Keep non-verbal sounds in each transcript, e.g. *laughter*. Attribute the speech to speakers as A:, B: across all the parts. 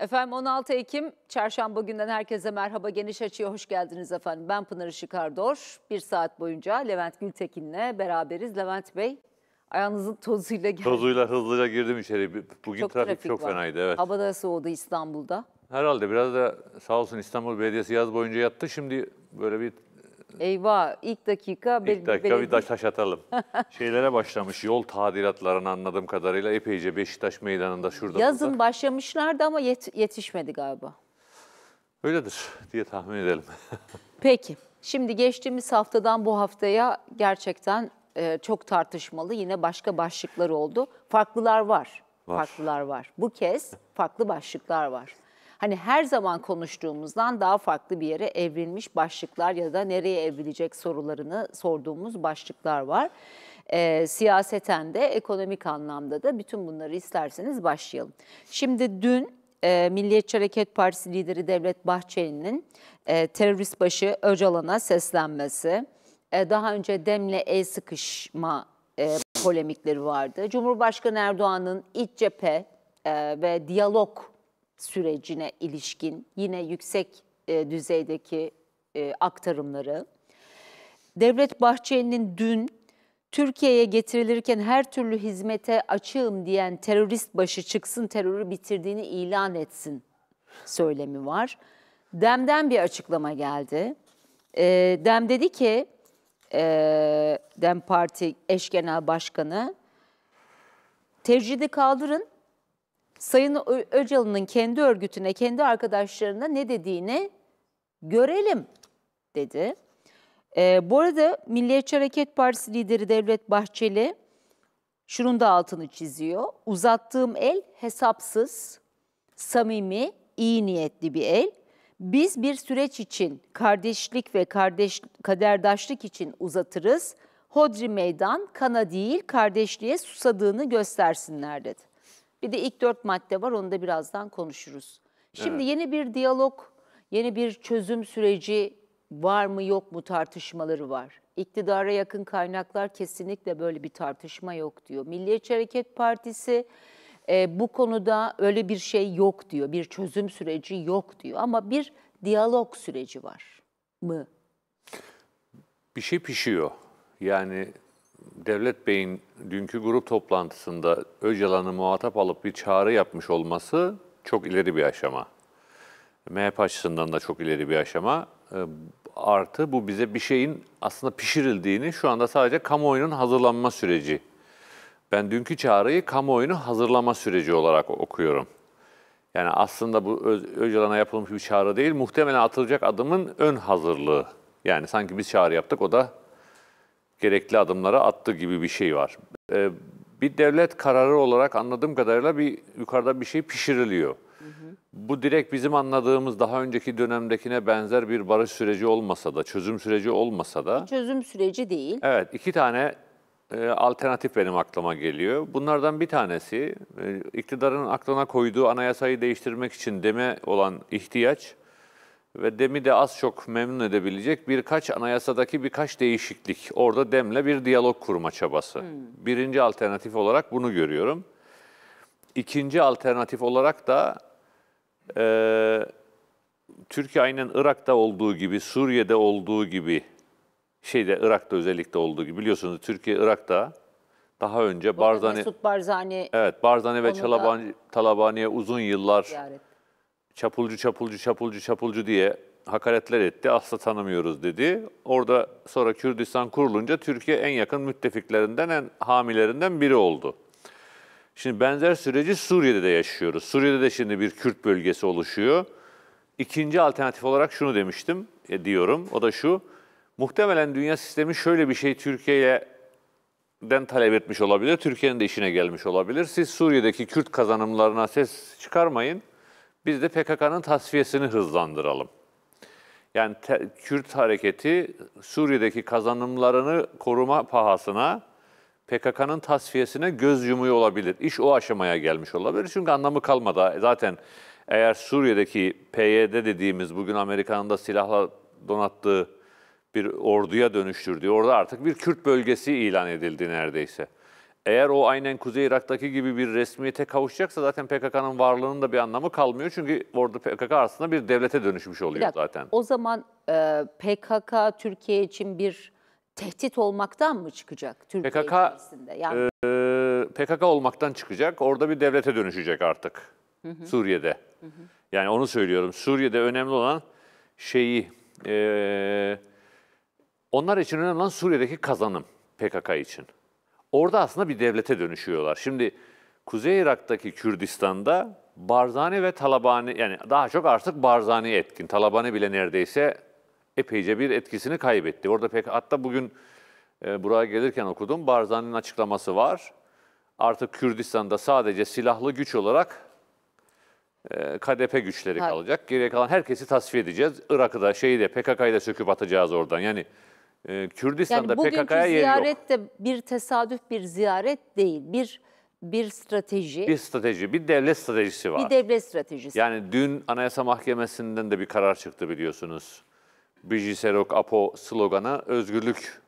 A: Efendim 16 Ekim çarşamba günden herkese merhaba geniş açıya hoş geldiniz efendim. Ben Pınar Işık Ardor. Bir saat boyunca Levent Gültekin'le beraberiz. Levent Bey ayağınızın tozuyla geldi. Tozuyla
B: hızlıca girdim içeri. Bugün çok trafik, trafik çok var. fenaydı. Evet. Hava
A: da soğudu İstanbul'da.
B: Herhalde biraz da sağ olsun İstanbul Belediyesi yaz boyunca yattı. Şimdi böyle bir
A: Eyvah ilk dakika. İlk dakika bir
B: taş atalım. *laughs* Şeylere başlamış yol tadilatlarını anladığım kadarıyla epeyce Beşiktaş meydanında şurada. Yazın
A: burada. başlamışlardı ama yet yetişmedi galiba.
B: Öyledir diye tahmin edelim.
A: *laughs* Peki şimdi geçtiğimiz haftadan bu haftaya gerçekten e, çok tartışmalı yine başka başlıklar oldu. Farklılar var. var. Farklılar var. Bu kez farklı başlıklar var hani her zaman konuştuğumuzdan daha farklı bir yere evrilmiş başlıklar ya da nereye evrilecek sorularını sorduğumuz başlıklar var. E, siyaseten de ekonomik anlamda da bütün bunları isterseniz başlayalım. Şimdi dün e, Milliyetçi Hareket Partisi lideri Devlet Bahçeli'nin e, terörist başı Öcalan'a seslenmesi, e, daha önce Dem'le el sıkışma e, polemikleri vardı. Cumhurbaşkanı Erdoğan'ın iç cephe e, ve diyalog sürecine ilişkin yine yüksek e, düzeydeki e, aktarımları. Devlet Bahçeli'nin dün Türkiye'ye getirilirken her türlü hizmete açığım diyen terörist başı çıksın terörü bitirdiğini ilan etsin söylemi var. Dem'den bir açıklama geldi. E, Dem dedi ki, e, Dem Parti eş genel başkanı, tecridi kaldırın, Sayın Öcalan'ın kendi örgütüne, kendi arkadaşlarına ne dediğini görelim dedi. Ee, bu arada Milliyetçi Hareket Partisi lideri Devlet Bahçeli şunun da altını çiziyor. Uzattığım el hesapsız, samimi, iyi niyetli bir el. Biz bir süreç için, kardeşlik ve kardeş, kaderdaşlık için uzatırız. Hodri meydan kana değil kardeşliğe susadığını göstersinler dedi. Bir de ilk dört madde var onu da birazdan konuşuruz. Şimdi evet. yeni bir diyalog, yeni bir çözüm süreci var mı yok mu tartışmaları var. İktidara yakın kaynaklar kesinlikle böyle bir tartışma yok diyor. Milliyetçi Hareket Partisi e, bu konuda öyle bir şey yok diyor. Bir çözüm süreci yok diyor ama bir diyalog süreci var mı?
B: Bir şey pişiyor. Yani Devlet Bey'in dünkü grup toplantısında Öcalan'ı muhatap alıp bir çağrı yapmış olması çok ileri bir aşama. MHP açısından da çok ileri bir aşama. Ee, artı bu bize bir şeyin aslında pişirildiğini şu anda sadece kamuoyunun hazırlanma süreci. Ben dünkü çağrıyı kamuoyunu hazırlama süreci olarak okuyorum. Yani aslında bu Öcalan'a yapılmış bir çağrı değil, muhtemelen atılacak adımın ön hazırlığı. Yani sanki biz çağrı yaptık, o da gerekli adımları attı gibi bir şey var. E, bir devlet kararı olarak anladığım kadarıyla bir yukarıda bir şey pişiriliyor. Hı hı. Bu direkt bizim anladığımız daha önceki dönemdekine benzer bir barış süreci olmasa da, çözüm süreci olmasa da... Bir
A: çözüm süreci değil.
B: Evet, iki tane e, alternatif benim aklıma geliyor. Bunlardan bir tanesi e, iktidarın aklına koyduğu anayasayı değiştirmek için deme olan ihtiyaç ve DEM'i de az çok memnun edebilecek birkaç anayasadaki birkaç değişiklik. Orada DEM'le bir diyalog kurma çabası. Hmm. Birinci alternatif olarak bunu görüyorum. İkinci alternatif olarak da e, Türkiye aynen Irak'ta olduğu gibi, Suriye'de olduğu gibi, şeyde Irak'ta özellikle olduğu gibi biliyorsunuz Türkiye Irak'ta daha önce Barzani Mesut
A: Barzani
B: Evet, Barzani ve Çalabani, Talabani'ye uzun yıllar ziyaret çapulcu çapulcu çapulcu çapulcu diye hakaretler etti. Asla tanımıyoruz dedi. Orada sonra Kürdistan kurulunca Türkiye en yakın müttefiklerinden, en hamilerinden biri oldu. Şimdi benzer süreci Suriye'de de yaşıyoruz. Suriye'de de şimdi bir Kürt bölgesi oluşuyor. İkinci alternatif olarak şunu demiştim, e, diyorum. O da şu. Muhtemelen dünya sistemi şöyle bir şey Türkiye'den talep etmiş olabilir. Türkiye'nin de işine gelmiş olabilir. Siz Suriye'deki Kürt kazanımlarına ses çıkarmayın. Biz de PKK'nın tasfiyesini hızlandıralım. Yani te, Kürt hareketi Suriye'deki kazanımlarını koruma pahasına PKK'nın tasfiyesine göz yumuyor olabilir. İş o aşamaya gelmiş olabilir. Çünkü anlamı kalmadı. Zaten eğer Suriye'deki PYD dediğimiz bugün Amerika'nın da silahla donattığı bir orduya dönüştürdüğü, orada artık bir Kürt bölgesi ilan edildi neredeyse. Eğer o aynen Kuzey Irak'taki gibi bir resmiyete kavuşacaksa zaten PKK'nın varlığının da bir anlamı kalmıyor. Çünkü orada PKK aslında bir devlete dönüşmüş oluyor dakika, zaten. O
A: zaman e, PKK Türkiye için bir tehdit olmaktan mı çıkacak Türkiye PKK, içerisinde? Yani...
B: E, PKK olmaktan çıkacak. Orada bir devlete dönüşecek artık hı hı. Suriye'de. Hı hı. Yani onu söylüyorum. Suriye'de önemli olan şeyi, e, onlar için önemli olan Suriye'deki kazanım PKK için. Orada aslında bir devlete dönüşüyorlar. Şimdi Kuzey Irak'taki Kürdistan'da Barzani ve Talabani yani daha çok artık Barzani etkin. Talabani bile neredeyse epeyce bir etkisini kaybetti. Orada pek hatta bugün e, buraya gelirken okudum. Barzani'nin açıklaması var. Artık Kürdistan'da sadece silahlı güç olarak e, KDP güçleri evet. kalacak. Geriye kalan herkesi tasfiye edeceğiz. Irak'ı da şeyi de PKK'yı da söküp atacağız oradan. Yani e, Kürdistan'da yani PKK'ya yer yok. ziyaret
A: de bir tesadüf bir ziyaret değil. Bir bir strateji. Bir
B: strateji, bir devlet stratejisi var. Bir
A: devlet stratejisi.
B: Yani dün Anayasa Mahkemesi'nden de bir karar çıktı biliyorsunuz. Biji Apo sloganı özgürlük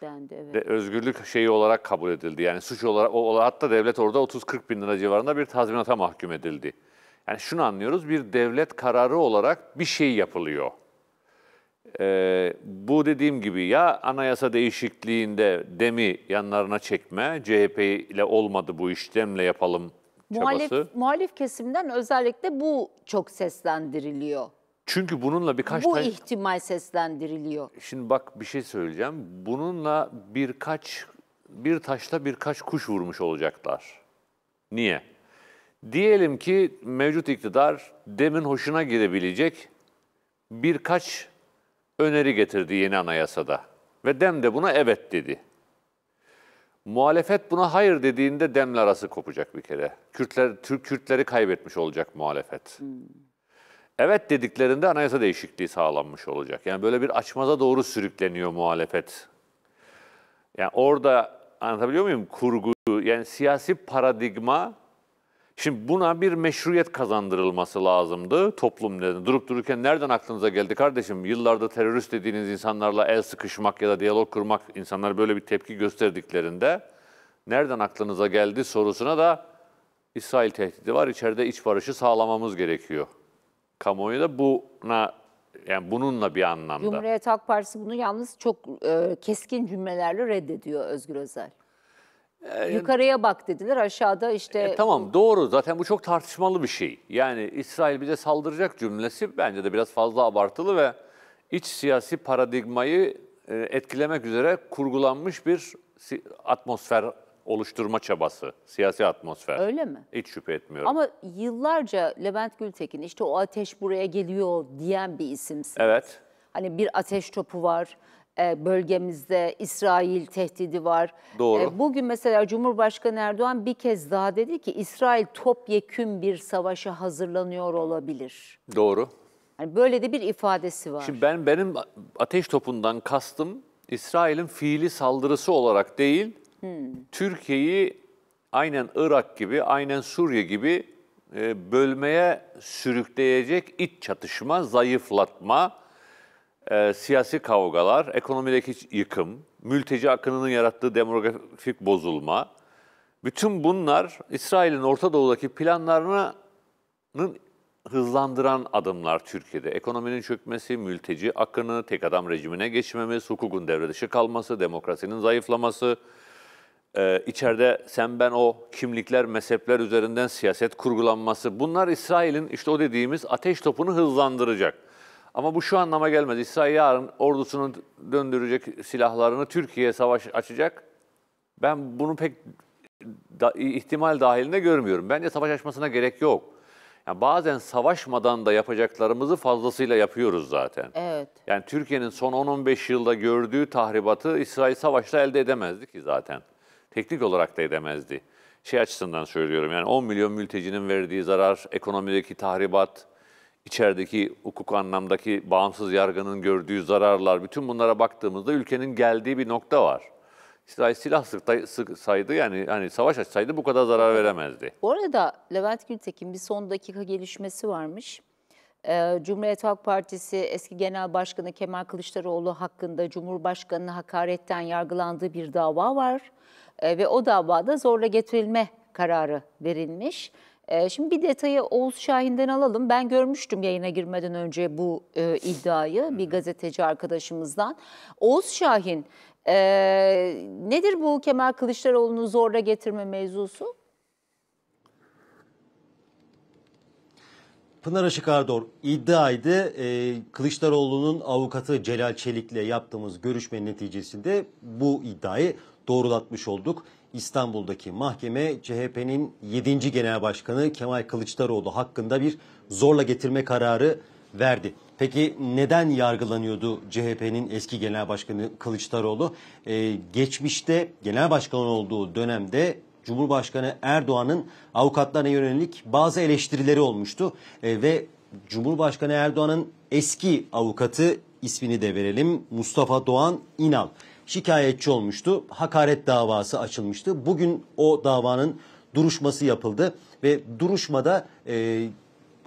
A: dendi. Evet.
B: özgürlük şeyi olarak kabul edildi. Yani suç olarak, o, olarak hatta devlet orada 30-40 bin lira civarında bir tazminata mahkum edildi. Yani şunu anlıyoruz, bir devlet kararı olarak bir şey yapılıyor. Ee, bu dediğim gibi ya anayasa değişikliğinde demi yanlarına çekme, CHP ile olmadı bu işlemle yapalım
A: muhalif, çabası. Muhalif kesimden özellikle bu çok seslendiriliyor.
B: Çünkü bununla birkaç Bu tane...
A: ihtimal seslendiriliyor.
B: Şimdi bak bir şey söyleyeceğim. Bununla birkaç, bir taşla birkaç kuş vurmuş olacaklar. Niye? Diyelim ki mevcut iktidar demin hoşuna gidebilecek birkaç öneri getirdi yeni anayasada ve Dem de buna evet dedi. Muhalefet buna hayır dediğinde Dem'le arası kopacak bir kere. Kürtler, Türk Kürtleri kaybetmiş olacak muhalefet. Hmm. Evet dediklerinde anayasa değişikliği sağlanmış olacak. Yani böyle bir açmaza doğru sürükleniyor muhalefet. Yani orada anlatabiliyor muyum kurgu? Yani siyasi paradigma Şimdi buna bir meşruiyet kazandırılması lazımdı toplum nedeni. Durup dururken nereden aklınıza geldi kardeşim? Yıllarda terörist dediğiniz insanlarla el sıkışmak ya da diyalog kurmak, insanlar böyle bir tepki gösterdiklerinde nereden aklınıza geldi sorusuna da İsrail tehdidi var, içeride iç barışı sağlamamız gerekiyor. Kamuoyu da buna yani bununla bir anlamda.
A: Cumhuriyet Halk Partisi bunu yalnız çok e, keskin cümlelerle reddediyor Özgür Özel. E, Yukarıya bak dediler aşağıda işte... E,
B: tamam doğru zaten bu çok tartışmalı bir şey. Yani İsrail bize saldıracak cümlesi bence de biraz fazla abartılı ve iç siyasi paradigmayı e, etkilemek üzere kurgulanmış bir atmosfer oluşturma çabası, siyasi atmosfer. Öyle mi? Hiç şüphe etmiyorum. Ama
A: yıllarca Levent Gültekin işte o ateş buraya geliyor diyen bir isimsin. Evet. Hani bir ateş topu var, e, bölgemizde İsrail tehdidi var. E, Doğru. Bugün mesela Cumhurbaşkanı Erdoğan bir kez daha dedi ki İsrail topyekün bir savaşa hazırlanıyor olabilir. Doğru. Yani böyle de bir ifadesi var. Şimdi
B: ben benim ateş topundan kastım İsrail'in fiili saldırısı olarak değil, hmm. Türkiye'yi aynen Irak gibi, aynen Suriye gibi e, bölmeye sürükleyecek iç çatışma, zayıflatma, ee, siyasi kavgalar, ekonomideki yıkım, mülteci akınının yarattığı demografik bozulma, bütün bunlar İsrail'in Orta Doğu'daki planlarının hızlandıran adımlar Türkiye'de. Ekonominin çökmesi, mülteci akını, tek adam rejimine geçmemiz, hukukun devre dışı kalması, demokrasinin zayıflaması, ee, içeride sen ben o kimlikler, mezhepler üzerinden siyaset kurgulanması bunlar İsrail'in işte o dediğimiz ateş topunu hızlandıracak. Ama bu şu anlama gelmez. İsrail yarın ordusunu döndürecek silahlarını Türkiye'ye savaş açacak. Ben bunu pek da, ihtimal dahilinde görmüyorum. Bence savaş açmasına gerek yok. Yani bazen savaşmadan da yapacaklarımızı fazlasıyla yapıyoruz zaten. Evet. Yani Türkiye'nin son 10-15 yılda gördüğü tahribatı İsrail savaşla elde edemezdi ki zaten. Teknik olarak da edemezdi. Şey açısından söylüyorum yani 10 milyon mültecinin verdiği zarar, ekonomideki tahribat, içerideki hukuk anlamdaki bağımsız yargının gördüğü zararlar, bütün bunlara baktığımızda ülkenin geldiği bir nokta var. İsrail silah sıksaydı yani hani savaş açsaydı bu kadar zarar veremezdi.
A: Bu arada Levent Gültekin bir son dakika gelişmesi varmış. Ee, Cumhuriyet Halk Partisi eski Genel Başkanı Kemal Kılıçdaroğlu hakkında cumhurbaşkanını hakaretten yargılandığı bir dava var. Ee, ve o davada zorla getirilme kararı verilmiş. Ee, şimdi bir detayı Oğuz Şahin'den alalım. Ben görmüştüm yayına girmeden önce bu e, iddiayı bir gazeteci arkadaşımızdan. Oğuz Şahin e, nedir bu Kemal Kılıçdaroğlu'nu zorla getirme mevzusu?
C: Pınar Işık Ardor iddiaydı. E, Kılıçdaroğlu'nun avukatı Celal Çelik'le yaptığımız görüşme neticesinde bu iddiayı doğrulatmış olduk. İstanbul'daki mahkeme CHP'nin 7. Genel Başkanı Kemal Kılıçdaroğlu hakkında bir zorla getirme kararı verdi. Peki neden yargılanıyordu CHP'nin eski genel başkanı Kılıçdaroğlu? Ee, geçmişte genel başkan olduğu dönemde Cumhurbaşkanı Erdoğan'ın avukatlarına yönelik bazı eleştirileri olmuştu ee, ve Cumhurbaşkanı Erdoğan'ın eski avukatı ismini de verelim Mustafa Doğan İnal şikayetçi olmuştu. Hakaret davası açılmıştı. Bugün o davanın duruşması yapıldı ve duruşmada e,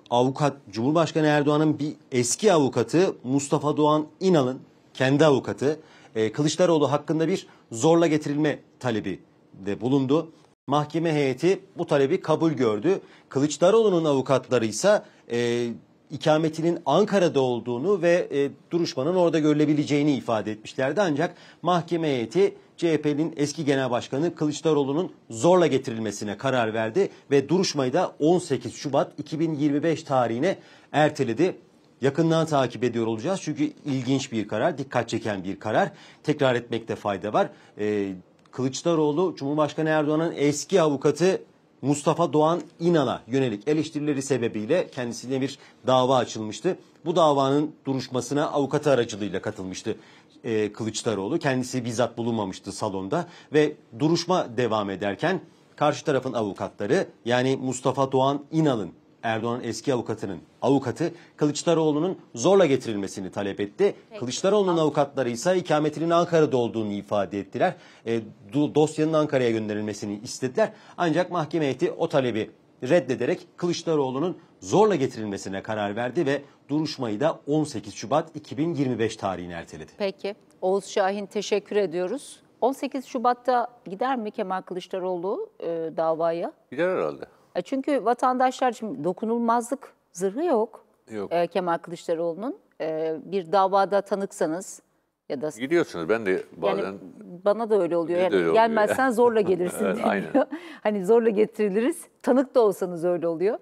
C: avukat Cumhurbaşkanı Erdoğan'ın bir eski avukatı Mustafa Doğan İnal'ın kendi avukatı e, Kılıçdaroğlu hakkında bir zorla getirilme talebi de bulundu. Mahkeme heyeti bu talebi kabul gördü. Kılıçdaroğlu'nun avukatları ise e, ikametinin Ankara'da olduğunu ve e, duruşmanın orada görülebileceğini ifade etmişlerdi. Ancak mahkeme heyeti CHP'nin eski genel başkanı Kılıçdaroğlu'nun zorla getirilmesine karar verdi ve duruşmayı da 18 Şubat 2025 tarihine erteledi. Yakından takip ediyor olacağız çünkü ilginç bir karar, dikkat çeken bir karar. Tekrar etmekte fayda var. Ee, Kılıçdaroğlu, Cumhurbaşkanı Erdoğan'ın eski avukatı Mustafa Doğan İnan'a yönelik eleştirileri sebebiyle kendisine bir dava açılmıştı. Bu davanın duruşmasına avukatı aracılığıyla katılmıştı e, Kılıçdaroğlu. Kendisi bizzat bulunmamıştı salonda ve duruşma devam ederken karşı tarafın avukatları yani Mustafa Doğan İnal'ın Erdoğan'ın eski avukatının avukatı Kılıçdaroğlu'nun zorla getirilmesini talep etti. Peki. Kılıçdaroğlu'nun avukatları ise ikametinin Ankara'da olduğunu ifade ettiler. E, dosyanın Ankara'ya gönderilmesini istediler. Ancak mahkeme heyeti o talebi reddederek Kılıçdaroğlu'nun zorla getirilmesine karar verdi ve duruşmayı da 18 Şubat 2025 tarihine erteledi.
A: Peki. Oğuz Şahin teşekkür ediyoruz. 18 Şubat'ta gider mi Kemal Kılıçdaroğlu e, davaya? Gider herhalde. E, çünkü vatandaşlar şimdi dokunulmazlık zırhı yok. Yok. E, Kemal Kılıçdaroğlu'nun e, bir davada tanıksanız ya da
B: Gidiyorsunuz ben de bazen yani
A: bana da öyle oluyor. Yani öyle gelmezsen ya. zorla *laughs* gelirsin evet, Aynen. *laughs* Hani zorla getiriliriz. Tanık da olsanız öyle oluyor.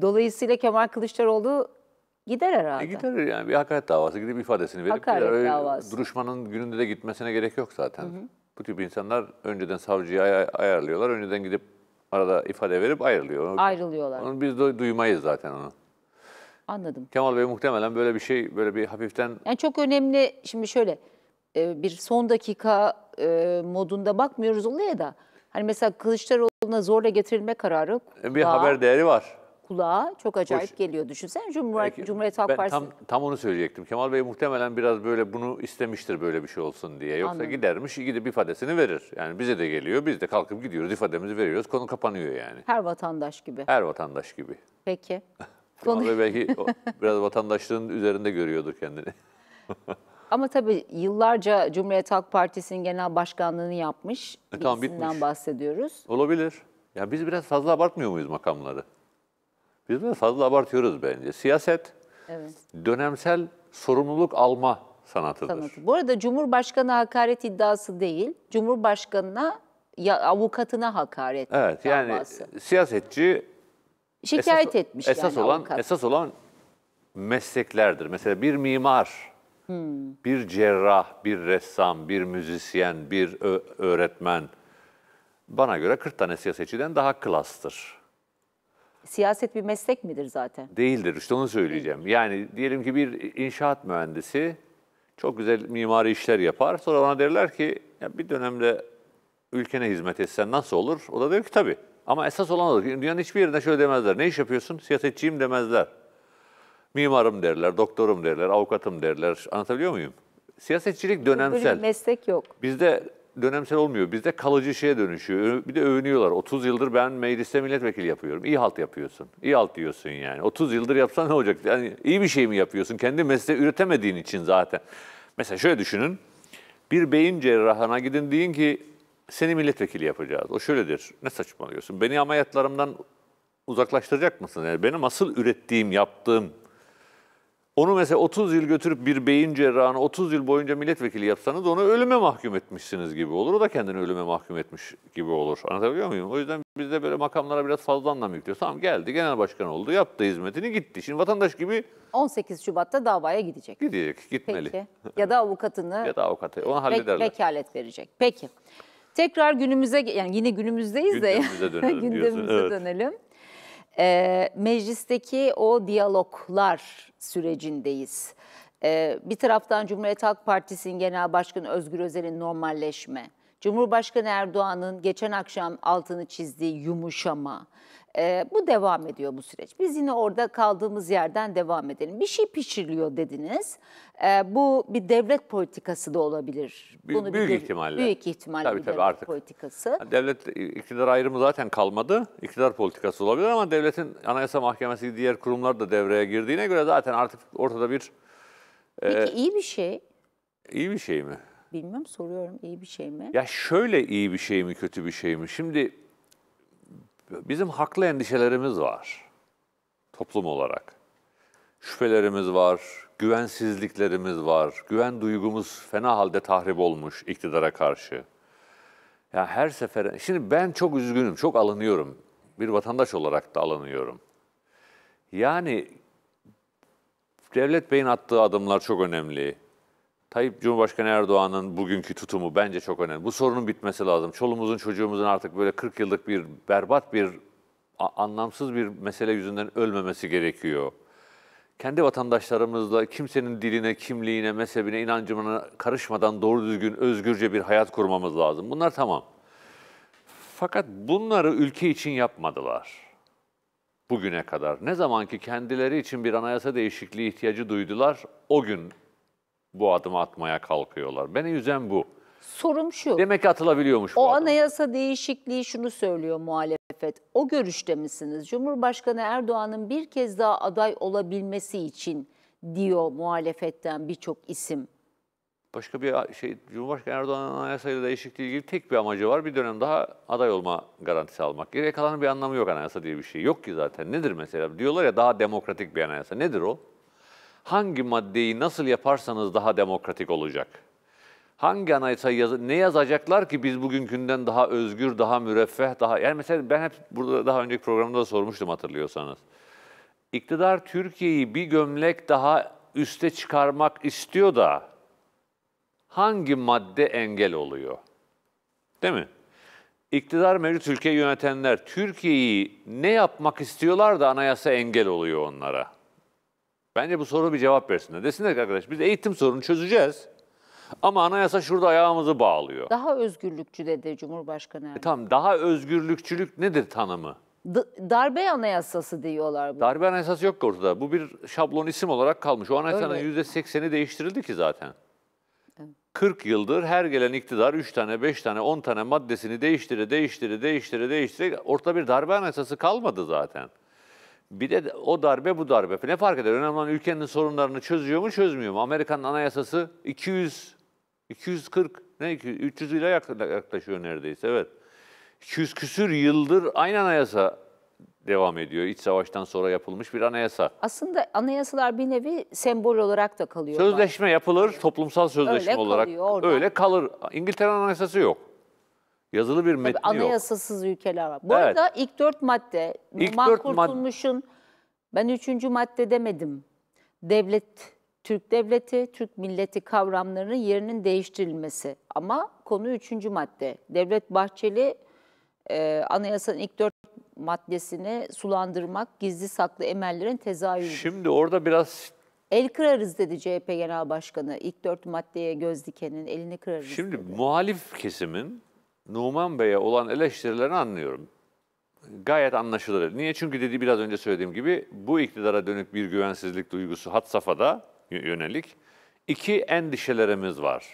A: Dolayısıyla Kemal Kılıçdaroğlu gider e, herhalde. E gider yani
B: bir hakaret davası gidip ifadesini verip hakaret gider. Öyle davası. duruşmanın gününde de gitmesine gerek yok zaten. Hı hı. Bu tip insanlar önceden savcıyı ay- ayarlıyorlar. Önceden gidip arada ifade verip ayrılıyor.
A: Ayrılıyorlar.
B: Onu biz de duymayız zaten onu. Anladım. Kemal Bey muhtemelen böyle bir şey, böyle bir hafiften...
A: Yani çok önemli, şimdi şöyle, e, bir son dakika e, modunda bakmıyoruz olaya da. Hani mesela Kılıçdaroğlu'na zorla getirilme kararı... E, bir haber değeri var kulağa çok acayip Hoş. geliyor. Düşünsene Cumhuriyet, Peki, Cumhuriyet Halk ben Partisi. Tam,
B: tam onu söyleyecektim. Kemal Bey muhtemelen biraz böyle bunu istemiştir böyle bir şey olsun diye. Yoksa Anladım. gidermiş gidip ifadesini verir. Yani bize de geliyor biz de kalkıp gidiyoruz ifademizi veriyoruz konu kapanıyor yani.
A: Her vatandaş gibi. Her
B: vatandaş gibi.
A: Peki. *laughs* Kemal Bey belki
B: biraz vatandaşlığın üzerinde görüyordur kendini. *laughs*
A: Ama tabii yıllarca Cumhuriyet Halk Partisi'nin genel başkanlığını yapmış e, tamam, bahsediyoruz.
B: Olabilir. Ya biz biraz fazla abartmıyor muyuz makamları? Biz de fazla abartıyoruz bence. Siyaset evet. dönemsel sorumluluk alma sanatıdır. Sanatı.
A: Bu arada Cumhurbaşkanı hakaret iddiası değil, Cumhurbaşkanına ya avukatına hakaret Evet davası.
B: siyasetçi
A: şikayet esas, etmiş esas yani olan avukat. esas
B: olan mesleklerdir. Mesela bir mimar, hmm. bir cerrah, bir ressam, bir müzisyen, bir öğretmen bana göre 40 tane siyasetçiden daha klastır.
A: Siyaset bir meslek midir zaten?
B: Değildir. İşte onu söyleyeceğim. Yani diyelim ki bir inşaat mühendisi çok güzel mimari işler yapar. Sonra ona derler ki ya bir dönemde ülkene hizmet etsen nasıl olur? O da diyor ki tabii. Ama esas olan odur. Dünyanın hiçbir yerinde şöyle demezler. Ne iş yapıyorsun? Siyasetçiyim demezler. Mimarım derler, doktorum derler, avukatım derler. Anlatabiliyor muyum? Siyasetçilik dönemsel. Böyle bir
A: meslek yok.
B: Bizde dönemsel olmuyor. Bizde kalıcı şeye dönüşüyor. Bir de övünüyorlar. 30 yıldır ben mecliste milletvekili yapıyorum. İyi halt yapıyorsun. İyi halt diyorsun yani. 30 yıldır yapsan ne olacak? Yani iyi bir şey mi yapıyorsun? Kendi mesleği üretemediğin için zaten. Mesela şöyle düşünün. Bir beyin cerrahına gidin deyin ki seni milletvekili yapacağız. O şöyledir. Ne saçmalıyorsun? Beni ameliyatlarımdan uzaklaştıracak mısın? Yani benim asıl ürettiğim, yaptığım onu mesela 30 yıl götürüp bir beyin cerrahını 30 yıl boyunca milletvekili yapsanız onu ölüme mahkum etmişsiniz gibi olur. O da kendini ölüme mahkum etmiş gibi olur. Anlatabiliyor muyum? O yüzden biz de böyle makamlara biraz fazla anlam yüklüyoruz. Tamam geldi genel başkan oldu yaptı hizmetini gitti. Şimdi
A: vatandaş gibi... 18 Şubat'ta davaya gidecek.
B: Gidecek gitmeli. Peki.
A: Ya da avukatını... *laughs* ya da
B: avukatı onu hallederler.
A: Vekalet verecek. Peki. Tekrar günümüze yani yine günümüzdeyiz de. Günümüze dönelim *laughs* Gündemimize evet. dönelim e, meclisteki o diyaloglar sürecindeyiz. E, bir taraftan Cumhuriyet Halk Partisi'nin Genel Başkanı Özgür Özel'in normalleşme, Cumhurbaşkanı Erdoğan'ın geçen akşam altını çizdiği yumuşama, e, bu devam ediyor bu süreç. Biz yine orada kaldığımız yerden devam edelim. Bir şey pişiriliyor dediniz. E, bu bir devlet politikası da olabilir. Bunu büyük bir ihtimalle. Büyük ihtimalle tabii, bir tabii, devlet artık. politikası.
B: Devlet e, iktidar ayrımı zaten kalmadı. İktidar politikası olabilir ama devletin anayasa mahkemesi diğer kurumlar da devreye girdiğine göre zaten artık ortada bir... E, Peki
A: iyi bir şey.
B: İyi bir şey mi?
A: Bilmiyorum soruyorum iyi bir şey mi?
B: Ya şöyle iyi bir şey mi kötü bir şey mi? Şimdi Bizim haklı endişelerimiz var toplum olarak. Şüphelerimiz var, güvensizliklerimiz var, güven duygumuz fena halde tahrip olmuş iktidara karşı. Ya yani her sefer şimdi ben çok üzgünüm, çok alınıyorum. Bir vatandaş olarak da alınıyorum. Yani Devlet Bey'in attığı adımlar çok önemli. Tayyip Cumhurbaşkanı Erdoğan'ın bugünkü tutumu bence çok önemli. Bu sorunun bitmesi lazım. Çolumuzun çocuğumuzun artık böyle 40 yıllık bir berbat bir anlamsız bir mesele yüzünden ölmemesi gerekiyor. Kendi vatandaşlarımızla kimsenin diline, kimliğine, mezhebine, inancına karışmadan doğru düzgün, özgürce bir hayat kurmamız lazım. Bunlar tamam. Fakat bunları ülke için yapmadılar bugüne kadar. Ne zaman ki kendileri için bir anayasa değişikliği ihtiyacı duydular, o gün bu adımı atmaya kalkıyorlar. Beni üzen bu. Sorum şu. Demek atılabiliyormuş
A: o bu O anayasa değişikliği şunu söylüyor muhalefet. O görüşte misiniz? Cumhurbaşkanı Erdoğan'ın bir kez daha aday olabilmesi için diyor muhalefetten birçok isim.
B: Başka bir şey, Cumhurbaşkanı Erdoğan'ın anayasayla değişikliği ilgili tek bir amacı var. Bir dönem daha aday olma garantisi almak. Geriye kalanın bir anlamı yok anayasa diye bir şey. Yok ki zaten. Nedir mesela? Diyorlar ya daha demokratik bir anayasa. Nedir o? hangi maddeyi nasıl yaparsanız daha demokratik olacak? Hangi anayasayı yaz ne yazacaklar ki biz bugünkünden daha özgür, daha müreffeh, daha... Yani mesela ben hep burada daha önceki programda da sormuştum hatırlıyorsanız. İktidar Türkiye'yi bir gömlek daha üste çıkarmak istiyor da hangi madde engel oluyor? Değil mi? İktidar mevcut ülkeyi yönetenler Türkiye'yi ne yapmak istiyorlar da anayasa engel oluyor onlara. Bence bu soru bir cevap versinler. Desinler ki arkadaş biz eğitim sorunu çözeceğiz. Ama anayasa şurada ayağımızı bağlıyor.
A: Daha özgürlükçü dedi Cumhurbaşkanı Erdoğan.
B: E tamam daha özgürlükçülük nedir tanımı?
A: D- darbe anayasası diyorlar. Bu.
B: Darbe anayasası yok ortada. Bu bir şablon isim olarak kalmış. O anayasanın Öyle. %80'i değiştirildi ki zaten. Evet. 40 yıldır her gelen iktidar 3 tane, 5 tane, 10 tane maddesini değiştire, değiştire, değiştire, değiştire. Ortada bir darbe anayasası kalmadı zaten. Bir de o darbe bu darbe. Ne fark eder? Önemli olan ülkenin sorunlarını çözüyor mu çözmüyor mu? Amerika'nın anayasası 200, 240, ne 300 ile yaklaşıyor neredeyse evet. 200 küsür yıldır aynı anayasa devam ediyor. İç savaştan sonra yapılmış bir anayasa.
A: Aslında anayasalar bir nevi sembol olarak da kalıyor. Sözleşme
B: bak. yapılır, toplumsal sözleşme öyle olarak kalıyor, öyle kalır. İngiltere anayasası yok. Yazılı bir metni Tabii, yok. Anayasasız
A: ülkeler var. Bu evet. arada ilk dört madde, ilk Numan ben üçüncü madde demedim. Devlet, Türk devleti, Türk milleti kavramlarının yerinin değiştirilmesi. Ama konu üçüncü madde. Devlet Bahçeli e, anayasanın ilk dört maddesini sulandırmak, gizli saklı emellerin tezahürü.
B: Şimdi orada biraz...
A: El kırarız dedi CHP Genel Başkanı. İlk dört maddeye göz dikenin elini kırarız
B: Şimdi dedi. muhalif kesimin Numan Bey'e olan eleştirilerini anlıyorum. Gayet anlaşılır. Niye? Çünkü dedi biraz önce söylediğim gibi bu iktidara dönük bir güvensizlik duygusu hat safhada yönelik. İki endişelerimiz var.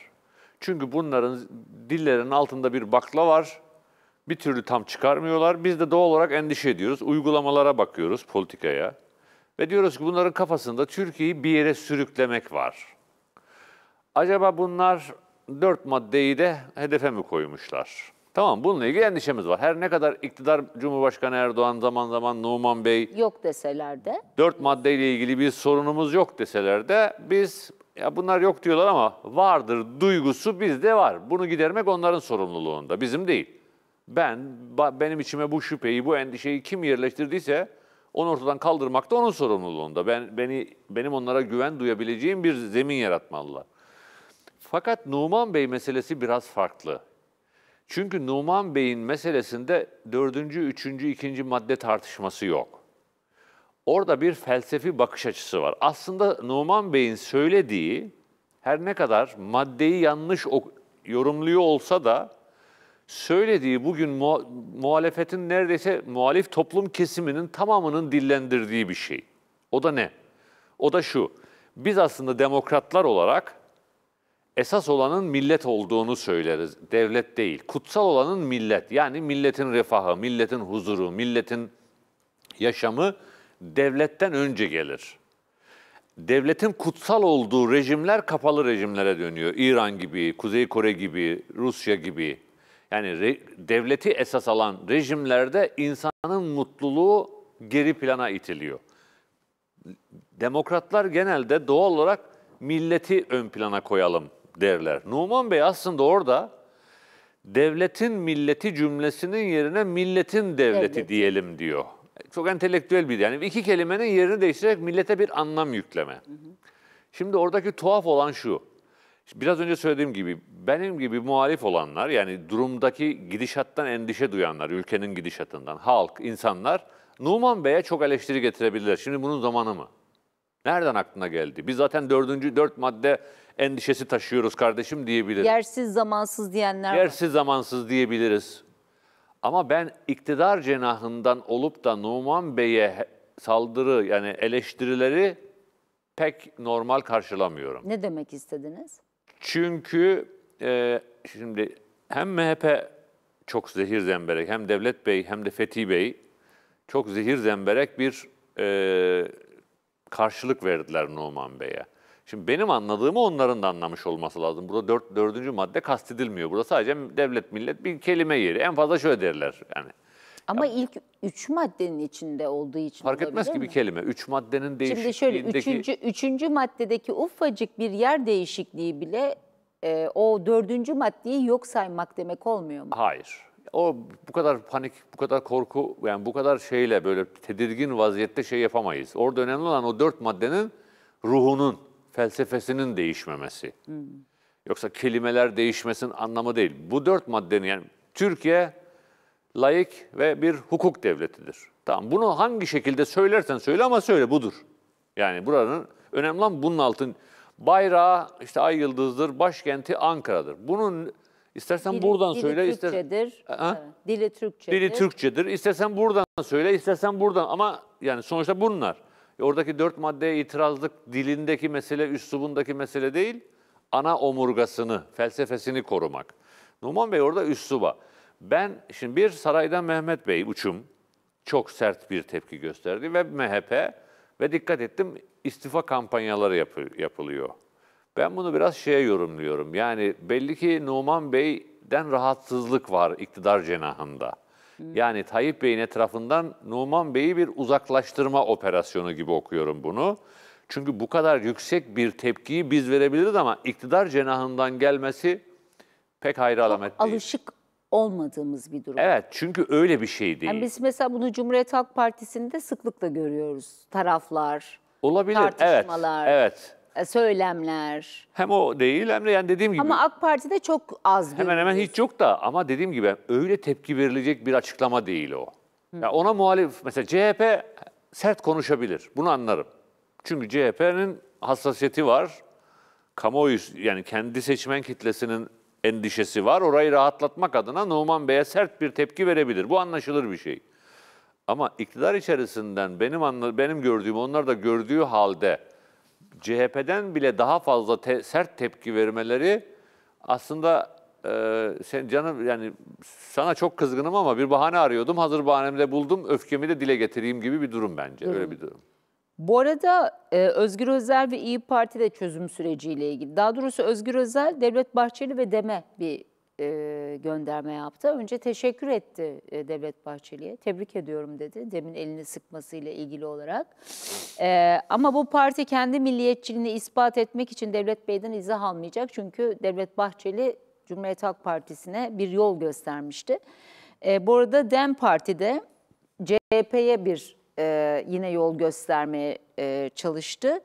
B: Çünkü bunların dillerinin altında bir bakla var. Bir türlü tam çıkarmıyorlar. Biz de doğal olarak endişe ediyoruz. Uygulamalara bakıyoruz, politikaya. Ve diyoruz ki bunların kafasında Türkiye'yi bir yere sürüklemek var. Acaba bunlar dört maddeyi de hedefe mi koymuşlar? Tamam bununla ilgili endişemiz var. Her ne kadar iktidar Cumhurbaşkanı Erdoğan zaman zaman Numan Bey
A: yok deseler de
B: dört maddeyle ilgili bir sorunumuz yok deseler de biz ya bunlar yok diyorlar ama vardır duygusu bizde var. Bunu gidermek onların sorumluluğunda bizim değil. Ben benim içime bu şüpheyi, bu endişeyi kim yerleştirdiyse onu ortadan kaldırmak da onun sorumluluğunda. Ben beni benim onlara güven duyabileceğim bir zemin yaratmalılar. Fakat Numan Bey meselesi biraz farklı. Çünkü Numan Bey'in meselesinde dördüncü, üçüncü, ikinci madde tartışması yok. Orada bir felsefi bakış açısı var. Aslında Numan Bey'in söylediği her ne kadar maddeyi yanlış yorumluyor olsa da söylediği bugün mu muhalefetin neredeyse muhalif toplum kesiminin tamamının dillendirdiği bir şey. O da ne? O da şu. Biz aslında demokratlar olarak esas olanın millet olduğunu söyleriz. Devlet değil. Kutsal olanın millet. Yani milletin refahı, milletin huzuru, milletin yaşamı devletten önce gelir. Devletin kutsal olduğu rejimler kapalı rejimlere dönüyor. İran gibi, Kuzey Kore gibi, Rusya gibi. Yani re, devleti esas alan rejimlerde insanın mutluluğu geri plana itiliyor. Demokratlar genelde doğal olarak milleti ön plana koyalım derler. Numan Bey aslında orada devletin milleti cümlesinin yerine milletin devleti Devlet. diyelim diyor. Çok entelektüel bir yani iki kelimenin yerini değiştirerek millete bir anlam yükleme. Şimdi oradaki tuhaf olan şu. Biraz önce söylediğim gibi benim gibi muhalif olanlar yani durumdaki gidişattan endişe duyanlar, ülkenin gidişatından, halk, insanlar Numan Bey'e çok eleştiri getirebilirler. Şimdi bunun zamanı mı? Nereden aklına geldi? Biz zaten dördüncü, dört madde endişesi taşıyoruz kardeşim diyebilir.
A: Yersiz zamansız diyenler Yersiz
B: var. zamansız diyebiliriz. Ama ben iktidar cenahından olup da Numan Bey'e saldırı yani eleştirileri pek normal karşılamıyorum.
A: Ne demek istediniz?
B: Çünkü e, şimdi hem MHP çok zehir zemberek hem Devlet Bey hem de Fethi Bey çok zehir zemberek bir e, karşılık verdiler Numan Bey'e. Şimdi benim anladığımı onların da anlamış olması lazım. Burada dört, dördüncü madde kastedilmiyor. Burada sadece devlet millet bir kelime yeri. En fazla şöyle derler yani.
A: Ama ya, ilk üç maddenin içinde olduğu için Fark etmez ki bir
B: kelime. Üç maddenin değişikliğindeki... Şimdi şöyle
A: üçüncü, üçüncü maddedeki ufacık bir yer değişikliği bile e, o dördüncü maddeyi yok saymak demek olmuyor mu?
B: Hayır. O bu kadar panik, bu kadar korku, yani bu kadar şeyle böyle tedirgin vaziyette şey yapamayız. Orada önemli olan o dört maddenin ruhunun, felsefesinin değişmemesi. Hı. Hmm. Yoksa kelimeler değişmesin anlamı değil. Bu dört maddenin yani Türkiye layık ve bir hukuk devletidir. Tamam bunu hangi şekilde söylersen söyle ama söyle budur. Yani buranın önemli olan bunun altın. Bayrağı işte ay yıldızdır, başkenti Ankara'dır. Bunun istersen dili, buradan dili söyle, Ister,
A: dili Türkçedir. Dili Türkçedir.
B: İstersen buradan söyle, istersen buradan ama yani sonuçta bunlar. E oradaki dört maddeye itirazlık dilindeki mesele, üslubundaki mesele değil, ana omurgasını, felsefesini korumak. Numan Bey orada üsluba. Ben şimdi bir saraydan Mehmet Bey uçum çok sert bir tepki gösterdi ve MHP ve dikkat ettim istifa kampanyaları yapı, yapılıyor. Ben bunu biraz şeye yorumluyorum. Yani belli ki Numan Bey'den rahatsızlık var iktidar cenahında. Yani Tayyip Bey'in etrafından Numan Bey'i bir uzaklaştırma operasyonu gibi okuyorum bunu. Çünkü bu kadar yüksek bir tepkiyi biz verebiliriz ama iktidar cenahından gelmesi pek hayra alamet değil.
A: Alışık olmadığımız bir durum.
B: Evet çünkü öyle bir şey değil. Yani biz
A: mesela bunu Cumhuriyet Halk Partisi'nde sıklıkla görüyoruz. Taraflar,
B: Olabilir. tartışmalar. Evet, evet.
A: E, söylemler.
B: Hem o değil hem de yani dediğim gibi. Ama
A: AK Parti'de çok az. Hemen hemen
B: hiç yok da ama dediğim gibi öyle tepki verilecek bir açıklama değil o. Yani ona muhalif mesela CHP sert konuşabilir. Bunu anlarım. Çünkü CHP'nin hassasiyeti var. Kamuoyu yani kendi seçmen kitlesinin endişesi var. Orayı rahatlatmak adına Numan Bey'e sert bir tepki verebilir. Bu anlaşılır bir şey. Ama iktidar içerisinden benim anla, benim gördüğüm, onlar da gördüğü halde CHP'den bile daha fazla te, sert tepki vermeleri aslında e, sen canım yani sana çok kızgınım ama bir bahane arıyordum. Hazır bahanemi de buldum. Öfkemi de dile getireyim gibi bir durum bence. Hı. Öyle bir durum.
A: Bu arada e, Özgür Özel ve İyi Parti de çözüm süreciyle ilgili. Daha doğrusu Özgür Özel, Devlet Bahçeli ve Deme bir e, gönderme yaptı. Önce teşekkür etti e, Devlet Bahçeli'ye. Tebrik ediyorum dedi. Demin elini sıkmasıyla ilgili olarak. E, ama bu parti kendi milliyetçiliğini ispat etmek için Devlet Bey'den izah almayacak. Çünkü Devlet Bahçeli Cumhuriyet Halk Partisi'ne bir yol göstermişti. E, bu arada DEM Parti'de CHP'ye bir e, yine yol göstermeye e, çalıştı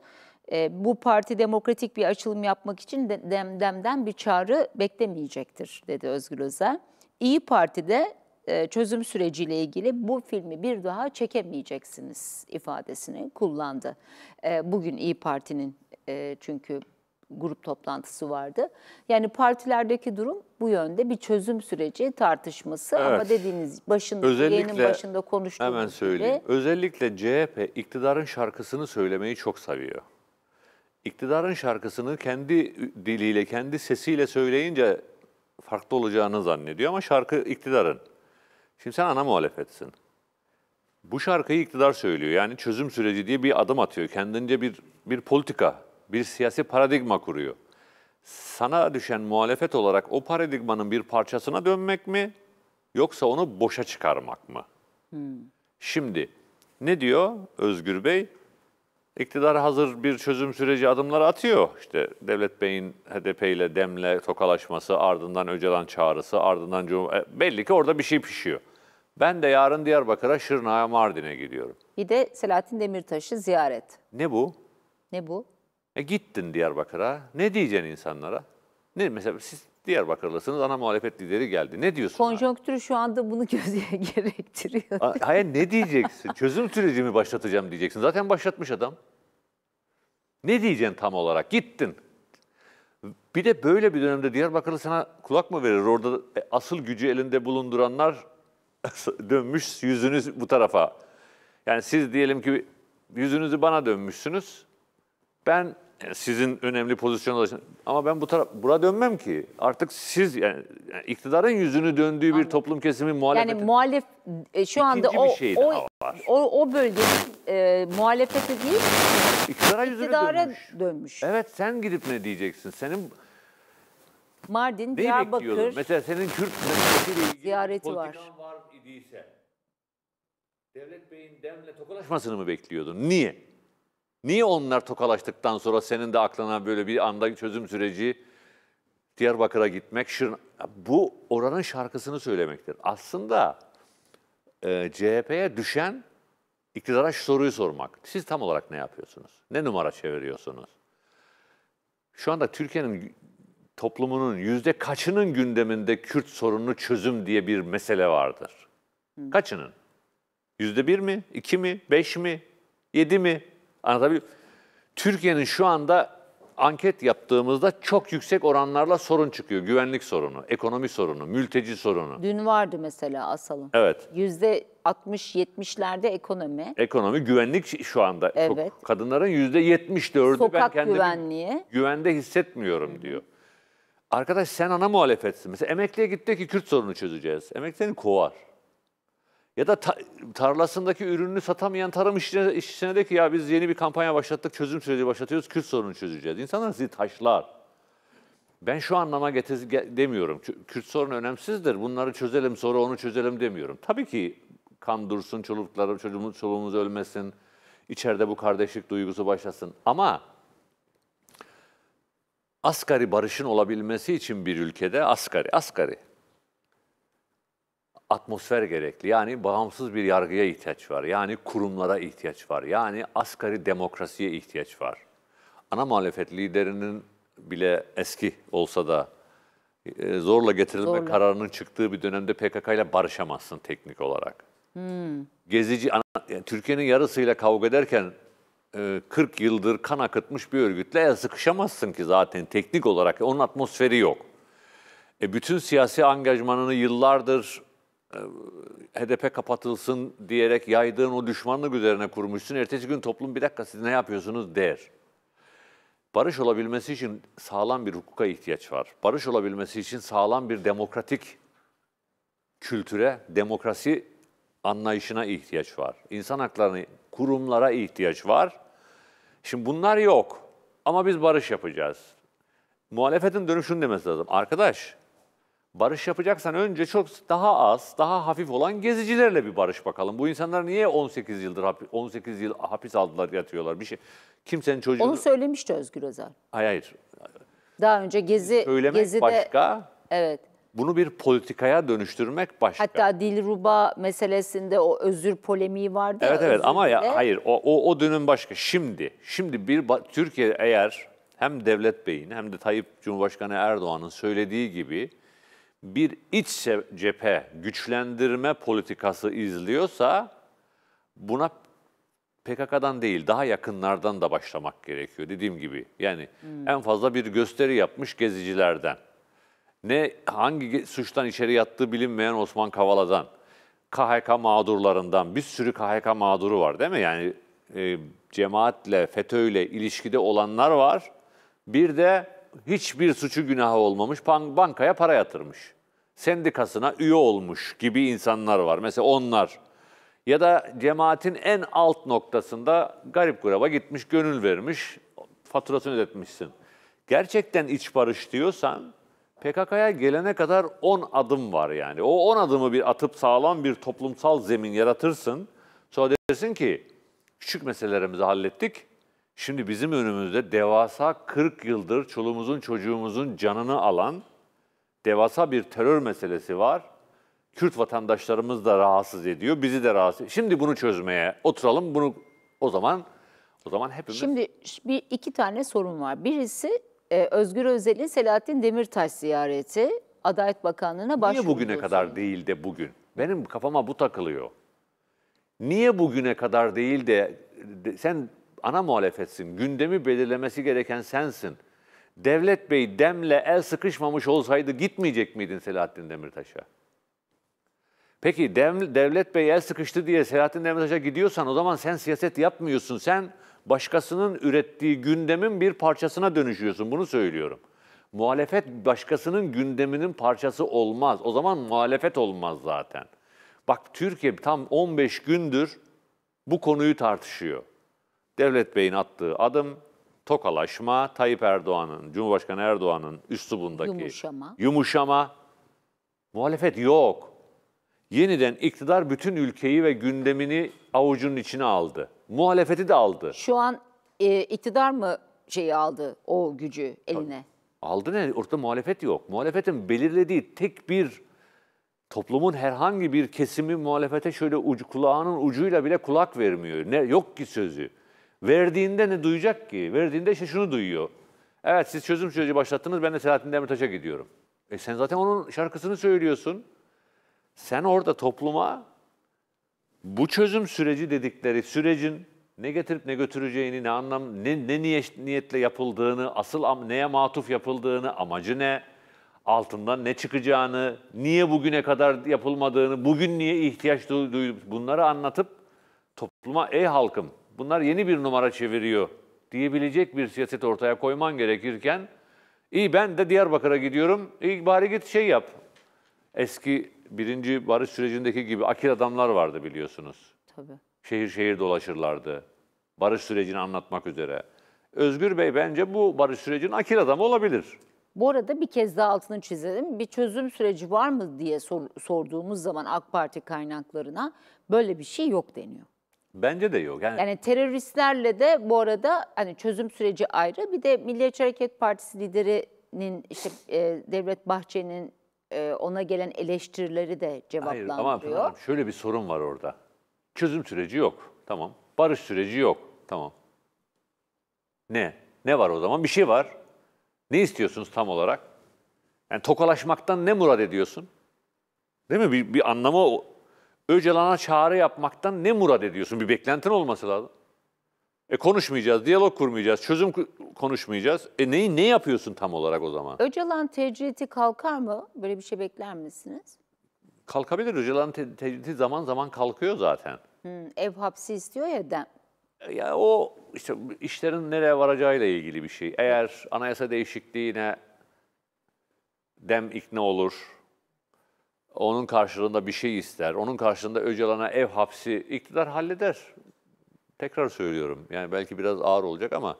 A: e, bu parti demokratik bir açılım yapmak için demden bir çağrı beklemeyecektir dedi Özgür Özel. İyi Parti'de e, çözüm süreciyle ilgili bu filmi bir daha çekemeyeceksiniz ifadesini kullandı. E, bugün İyi Parti'nin e, çünkü grup toplantısı vardı. Yani partilerdeki durum bu yönde bir çözüm süreci tartışması evet. ama dediğiniz başında özellikle, başında konuştuğumuz
B: hemen söyleyeyim. Gibi, özellikle CHP iktidarın şarkısını söylemeyi çok seviyor iktidarın şarkısını kendi diliyle, kendi sesiyle söyleyince farklı olacağını zannediyor ama şarkı iktidarın. Şimdi sen ana muhalefetsin. Bu şarkıyı iktidar söylüyor. Yani çözüm süreci diye bir adım atıyor. Kendince bir bir politika, bir siyasi paradigma kuruyor. Sana düşen muhalefet olarak o paradigmanın bir parçasına dönmek mi yoksa onu boşa çıkarmak mı? Hmm. Şimdi ne diyor Özgür Bey? İktidar hazır bir çözüm süreci adımları atıyor. İşte Devlet Bey'in HDP ile Dem'le tokalaşması, ardından Öcalan çağrısı, ardından Cum e, belli ki orada bir şey pişiyor. Ben de yarın Diyarbakır'a, Şırnak'a, Mardin'e gidiyorum.
A: Bir de Selahattin Demirtaş'ı ziyaret. Ne bu? Ne bu?
B: E gittin Diyarbakır'a. Ne diyeceksin insanlara? Ne mesela siz Diyarbakırlısınız, ana muhalefet lideri geldi. Ne diyorsun?
A: Konjonktür şu anda bunu *laughs* gözüye gerektiriyor.
B: Ha- Hayır ne diyeceksin? Çözüm süreci mi başlatacağım diyeceksin. Zaten başlatmış adam. Ne diyeceksin tam olarak? Gittin. Bir de böyle bir dönemde Diyarbakırlı sana kulak mı verir? Orada e, asıl gücü elinde bulunduranlar *laughs* dönmüş yüzünüz bu tarafa. Yani siz diyelim ki yüzünüzü bana dönmüşsünüz. Ben sizin önemli pozisyona ulaşın. Ama ben bu taraf buraya dönmem ki. Artık siz yani, yani iktidarın yüzünü döndüğü Anladım. bir toplum kesimi muhalefet. Yani
A: muhalef e, şu anda o bir o, şey o o bölgenin e, muhalefeti değil iktidara, iktidara dönmüş. dönmüş.
B: Evet sen gidip ne diyeceksin? Senin
A: Mardin, Ne Diyarbakır.
B: Mesela senin Kürt meselesiyle ilgili
A: ziyareti var.
B: var idiyse, Devlet Bey'in demle tokalaşmasını mı bekliyordun? Niye? Niye onlar tokalaştıktan sonra senin de aklına böyle bir anda çözüm süreci Diyarbakır'a gitmek, Şırna, bu oranın şarkısını söylemektir. Aslında e, CHP'ye düşen iktidara şu soruyu sormak. Siz tam olarak ne yapıyorsunuz? Ne numara çeviriyorsunuz? Şu anda Türkiye'nin toplumunun yüzde kaçının gündeminde Kürt sorununu çözüm diye bir mesele vardır? Kaçının? Yüzde bir mi? İki mi? Beş mi? Yedi mi? Anlatabiliyor muyum? Türkiye'nin şu anda anket yaptığımızda çok yüksek oranlarla sorun çıkıyor. Güvenlik sorunu, ekonomi sorunu, mülteci sorunu.
A: Dün vardı mesela Asal'ın. Evet. Yüzde 60-70'lerde ekonomi.
B: Ekonomi, güvenlik şu anda. Evet. Çok, kadınların yüzde 74'ü Sokak ben kendimi
A: güvenliği.
B: güvende hissetmiyorum diyor. Arkadaş sen ana muhalefetsin. Mesela emekliye gitti ki Kürt sorunu çözeceğiz. Emekli seni kovar. Ya da ta, tarlasındaki ürününü satamayan tarım işçisine, işçisine de ki ya biz yeni bir kampanya başlattık, çözüm süreci başlatıyoruz, Kürt sorunu çözeceğiz. İnsanlar sizi taşlar. Ben şu anlama getir, demiyorum. Kürt sorunu önemsizdir. Bunları çözelim sonra onu çözelim demiyorum. Tabii ki kan dursun, çolukları, çocuğumuz, çoluğumuz ölmesin. İçeride bu kardeşlik duygusu başlasın. Ama asgari barışın olabilmesi için bir ülkede asgari, asgari atmosfer gerekli. Yani bağımsız bir yargıya ihtiyaç var. Yani kurumlara ihtiyaç var. Yani asgari demokrasiye ihtiyaç var. Ana muhalefet liderinin bile eski olsa da e, zorla getirilme zorla. kararının çıktığı bir dönemde PKK ile barışamazsın teknik olarak. Hmm. Gezici yani e, Türkiye'nin yarısıyla kavga ederken 40 e, yıldır kan akıtmış bir örgütle sıkışamazsın ki zaten teknik olarak. Onun atmosferi yok. E, bütün siyasi angajmanını yıllardır e, HDP kapatılsın diyerek yaydığın o düşmanlık üzerine kurmuşsun. Ertesi gün toplum bir dakika siz ne yapıyorsunuz der. Barış olabilmesi için sağlam bir hukuka ihtiyaç var. Barış olabilmesi için sağlam bir demokratik kültüre, demokrasi anlayışına ihtiyaç var. İnsan haklarını kurumlara ihtiyaç var. Şimdi bunlar yok ama biz barış yapacağız. Muhalefetin dönüşünü demesi lazım. Arkadaş barış yapacaksan önce çok daha az, daha hafif olan gezicilerle bir barış bakalım. Bu insanlar niye 18 yıldır 18 yıl hapis aldılar, yatıyorlar? Bir şey kimsenin çocuğu Onu
A: söylemişti Özgür Özel. Hayır hayır. Daha önce gezi Söylemek gezide başka. Evet.
B: Bunu bir politikaya dönüştürmek başka. Hatta
A: Dilruba meselesinde o özür polemiği vardı. Evet ya, evet ama ya
B: hayır o, o o dönem başka. Şimdi şimdi bir Türkiye eğer hem devlet beyin hem de Tayyip Cumhurbaşkanı Erdoğan'ın söylediği gibi bir iç cephe güçlendirme politikası izliyorsa buna PKK'dan değil daha yakınlardan da başlamak gerekiyor dediğim gibi. Yani hmm. en fazla bir gösteri yapmış gezicilerden. Ne hangi suçtan içeri yattığı bilinmeyen Osman Kavala'dan, KHK mağdurlarından bir sürü KHK mağduru var değil mi? Yani e, cemaatle, FETÖ'yle ilişkide olanlar var. Bir de hiçbir suçu günahı olmamış bankaya para yatırmış. Sendikasına üye olmuş gibi insanlar var. Mesela onlar ya da cemaatin en alt noktasında garip kuraba gitmiş, gönül vermiş, faturasını ödetmişsin. Gerçekten iç barış diyorsan PKK'ya gelene kadar 10 adım var yani. O 10 adımı bir atıp sağlam bir toplumsal zemin yaratırsın. Sonra dersin ki küçük meselelerimizi hallettik Şimdi bizim önümüzde devasa 40 yıldır çoluğumuzun çocuğumuzun canını alan devasa bir terör meselesi var. Kürt vatandaşlarımız da rahatsız ediyor, bizi de rahatsız ediyor. Şimdi bunu çözmeye oturalım, bunu o zaman o zaman hepimiz... Şimdi
A: bir iki tane sorun var. Birisi e, Özgür Özel'in Selahattin Demirtaş ziyareti Adalet Bakanlığı'na başvurdu. Niye bugüne
B: kadar değil de bugün? Benim kafama bu takılıyor. Niye bugüne kadar değil de, de sen ana muhalefetsin, gündemi belirlemesi gereken sensin. Devlet Bey demle el sıkışmamış olsaydı gitmeyecek miydin Selahattin Demirtaş'a? Peki Dem, Devlet Bey el sıkıştı diye Selahattin Demirtaş'a gidiyorsan o zaman sen siyaset yapmıyorsun. Sen başkasının ürettiği gündemin bir parçasına dönüşüyorsun. Bunu söylüyorum. Muhalefet başkasının gündeminin parçası olmaz. O zaman muhalefet olmaz zaten. Bak Türkiye tam 15 gündür bu konuyu tartışıyor. Devlet Bey'in attığı adım tokalaşma, Tayyip Erdoğan'ın, Cumhurbaşkanı Erdoğan'ın üslubundaki yumuşama. yumuşama. Muhalefet yok. Yeniden iktidar bütün ülkeyi ve gündemini avucunun içine aldı. Muhalefeti de aldı. Şu
A: an e, iktidar mı şeyi aldı, o gücü eline?
B: Aldı ne? Ortada muhalefet yok. Muhalefetin belirlediği tek bir toplumun herhangi bir kesimi muhalefete şöyle ucu, kulağının ucuyla bile kulak vermiyor. Ne, yok ki sözü. Verdiğinde ne duyacak ki? Verdiğinde işte şunu duyuyor. Evet siz çözüm süreci başlattınız ben de Selahattin Demirtaş'a gidiyorum. E sen zaten onun şarkısını söylüyorsun. Sen orada topluma bu çözüm süreci dedikleri sürecin ne getirip ne götüreceğini, ne anlam, ne, ne niyet, niyetle yapıldığını, asıl am, neye matuf yapıldığını, amacı ne, altından ne çıkacağını, niye bugüne kadar yapılmadığını, bugün niye ihtiyaç duyulup bunları anlatıp topluma ey halkım bunlar yeni bir numara çeviriyor diyebilecek bir siyaset ortaya koyman gerekirken iyi ben de Diyarbakır'a gidiyorum. İyi bari git şey yap. Eski birinci barış sürecindeki gibi akil adamlar vardı biliyorsunuz. Tabii. Şehir şehir dolaşırlardı. Barış sürecini anlatmak üzere. Özgür Bey bence bu barış sürecinin akil adamı olabilir.
A: Bu arada bir kez daha altını çizelim. Bir çözüm süreci var mı diye sor, sorduğumuz zaman AK Parti kaynaklarına böyle bir şey yok deniyor.
B: Bence de yok. Yani,
A: yani teröristlerle de bu arada hani çözüm süreci ayrı. Bir de Milliyetçi Hareket Partisi liderinin işte e, Devlet Bahçeli'nin e, ona gelen eleştirileri de cevaplandırıyor. Hayır ama Pınar
B: şöyle bir sorun var orada. Çözüm süreci yok. Tamam. Barış süreci yok. Tamam. Ne? Ne var o zaman? Bir şey var. Ne istiyorsunuz tam olarak? Yani tokalaşmaktan ne murad ediyorsun? Değil mi? Bir, bir anlamı Öcalan'a çağrı yapmaktan ne murad ediyorsun? Bir beklentin olması lazım. E konuşmayacağız, diyalog kurmayacağız, çözüm konuşmayacağız. E neyi ne yapıyorsun tam olarak o zaman?
A: Öcalan tecriti kalkar mı? Böyle bir şey bekler misiniz?
B: Kalkabilir. Öcalan te- tecriti zaman zaman kalkıyor zaten.
A: Hmm, ev hapsi istiyor ya dem.
B: E, ya o işte işlerin nereye varacağıyla ilgili bir şey. Eğer anayasa değişikliğine dem ikna olur, onun karşılığında bir şey ister, onun karşılığında Öcalan'a ev hapsi iktidar halleder. Tekrar söylüyorum, yani belki biraz ağır olacak ama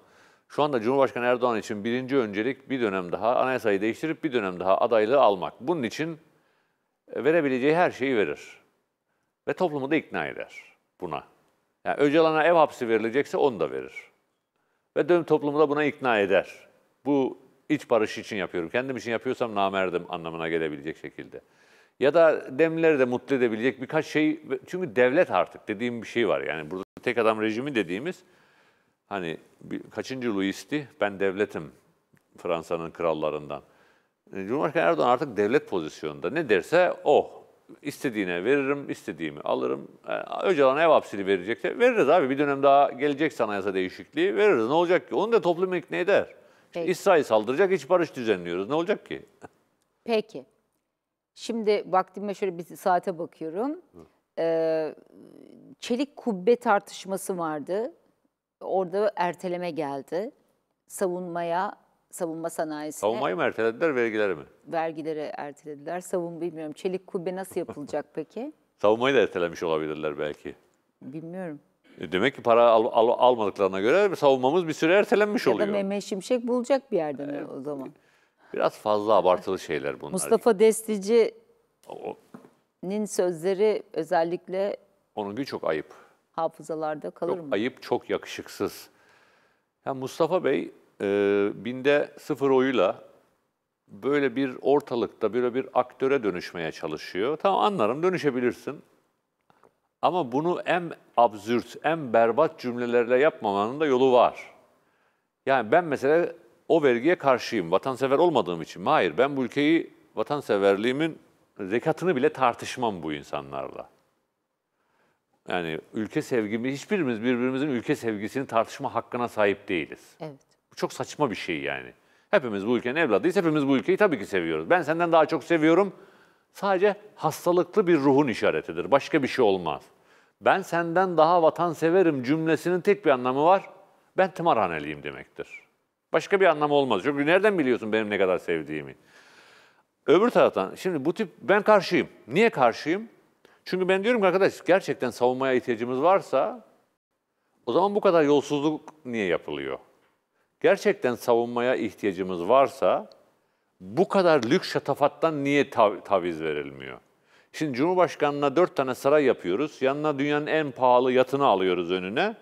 B: şu anda Cumhurbaşkanı Erdoğan için birinci öncelik bir dönem daha anayasayı değiştirip bir dönem daha adaylığı almak. Bunun için e, verebileceği her şeyi verir ve toplumu da ikna eder buna. Yani Öcalan'a ev hapsi verilecekse onu da verir. Ve dön toplumu da buna ikna eder. Bu iç barış için yapıyorum. Kendim için yapıyorsam namerdim anlamına gelebilecek şekilde ya da demleri de mutlu edebilecek birkaç şey. Çünkü devlet artık dediğim bir şey var. Yani burada tek adam rejimi dediğimiz hani bir, kaçıncı Louis'ti? Ben devletim Fransa'nın krallarından. E, Cumhurbaşkanı Erdoğan artık devlet pozisyonunda. Ne derse o. istediğine veririm, istediğimi alırım. Yani e, Öcalan'a ev hapsini verecekse veririz abi. Bir dönem daha gelecek anayasa değişikliği veririz. Ne olacak ki? Onu da toplum ikna eder. Peki. İsrail saldıracak, iç barış düzenliyoruz. Ne olacak ki?
A: Peki. Şimdi vaktime şöyle bir saate bakıyorum. Ee, çelik kubbe tartışması vardı. Orada erteleme geldi. Savunmaya, savunma sanayisine. Savunmayı mı
B: ertelediler, vergileri mi?
A: Vergilere ertelediler. Savun bilmiyorum. Çelik kubbe nasıl yapılacak *laughs* peki?
B: Savunmayı da ertelemiş olabilirler belki. Bilmiyorum. E, demek ki para al, al, almadıklarına göre savunmamız bir süre ertelenmiş ya oluyor. Ya da Mehmet
A: Şimşek bulacak bir yerden e, o zaman.
B: Biraz fazla abartılı şeyler bunlar. Mustafa Destici'nin
A: sözleri özellikle...
B: Onun gibi çok ayıp.
A: Hafızalarda kalır çok mı?
B: ayıp, çok yakışıksız. Yani Mustafa Bey e, binde sıfır oyuyla böyle bir ortalıkta böyle bir aktöre dönüşmeye çalışıyor. Tamam anlarım dönüşebilirsin. Ama bunu en absürt, en berbat cümlelerle yapmamanın da yolu var. Yani ben mesela o vergiye karşıyım, vatansever olmadığım için mi? Hayır, ben bu ülkeyi vatanseverliğimin zekatını bile tartışmam bu insanlarla. Yani ülke sevgimi, hiçbirimiz birbirimizin ülke sevgisini tartışma hakkına sahip değiliz. Evet. Bu çok saçma bir şey yani. Hepimiz bu ülkenin evladıyız, hepimiz bu ülkeyi tabii ki seviyoruz. Ben senden daha çok seviyorum. Sadece hastalıklı bir ruhun işaretidir. Başka bir şey olmaz. Ben senden daha vatanseverim cümlesinin tek bir anlamı var. Ben tımarhaneliyim demektir. Başka bir anlamı olmaz. Çünkü nereden biliyorsun benim ne kadar sevdiğimi? Öbür taraftan şimdi bu tip ben karşıyım. Niye karşıyım? Çünkü ben diyorum ki arkadaş gerçekten savunmaya ihtiyacımız varsa o zaman bu kadar yolsuzluk niye yapılıyor? Gerçekten savunmaya ihtiyacımız varsa bu kadar lüks şatafattan niye tav- taviz verilmiyor? Şimdi Cumhurbaşkanı'na dört tane saray yapıyoruz. Yanına dünyanın en pahalı yatını alıyoruz önüne.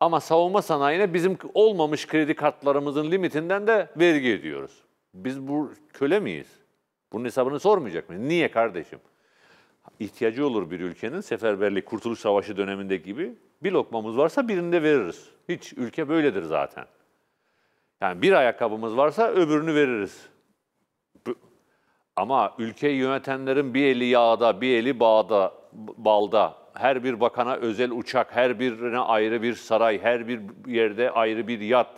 B: Ama savunma sanayine bizim olmamış kredi kartlarımızın limitinden de vergi ediyoruz. Biz bu köle miyiz? Bunun hesabını sormayacak mı? Niye kardeşim? İhtiyacı olur bir ülkenin seferberlik, kurtuluş savaşı döneminde gibi bir lokmamız varsa birinde veririz. Hiç ülke böyledir zaten. Yani bir ayakkabımız varsa öbürünü veririz. Ama ülkeyi yönetenlerin bir eli yağda, bir eli bağda, balda, her bir bakana özel uçak, her birine ayrı bir saray, her bir yerde ayrı bir yat.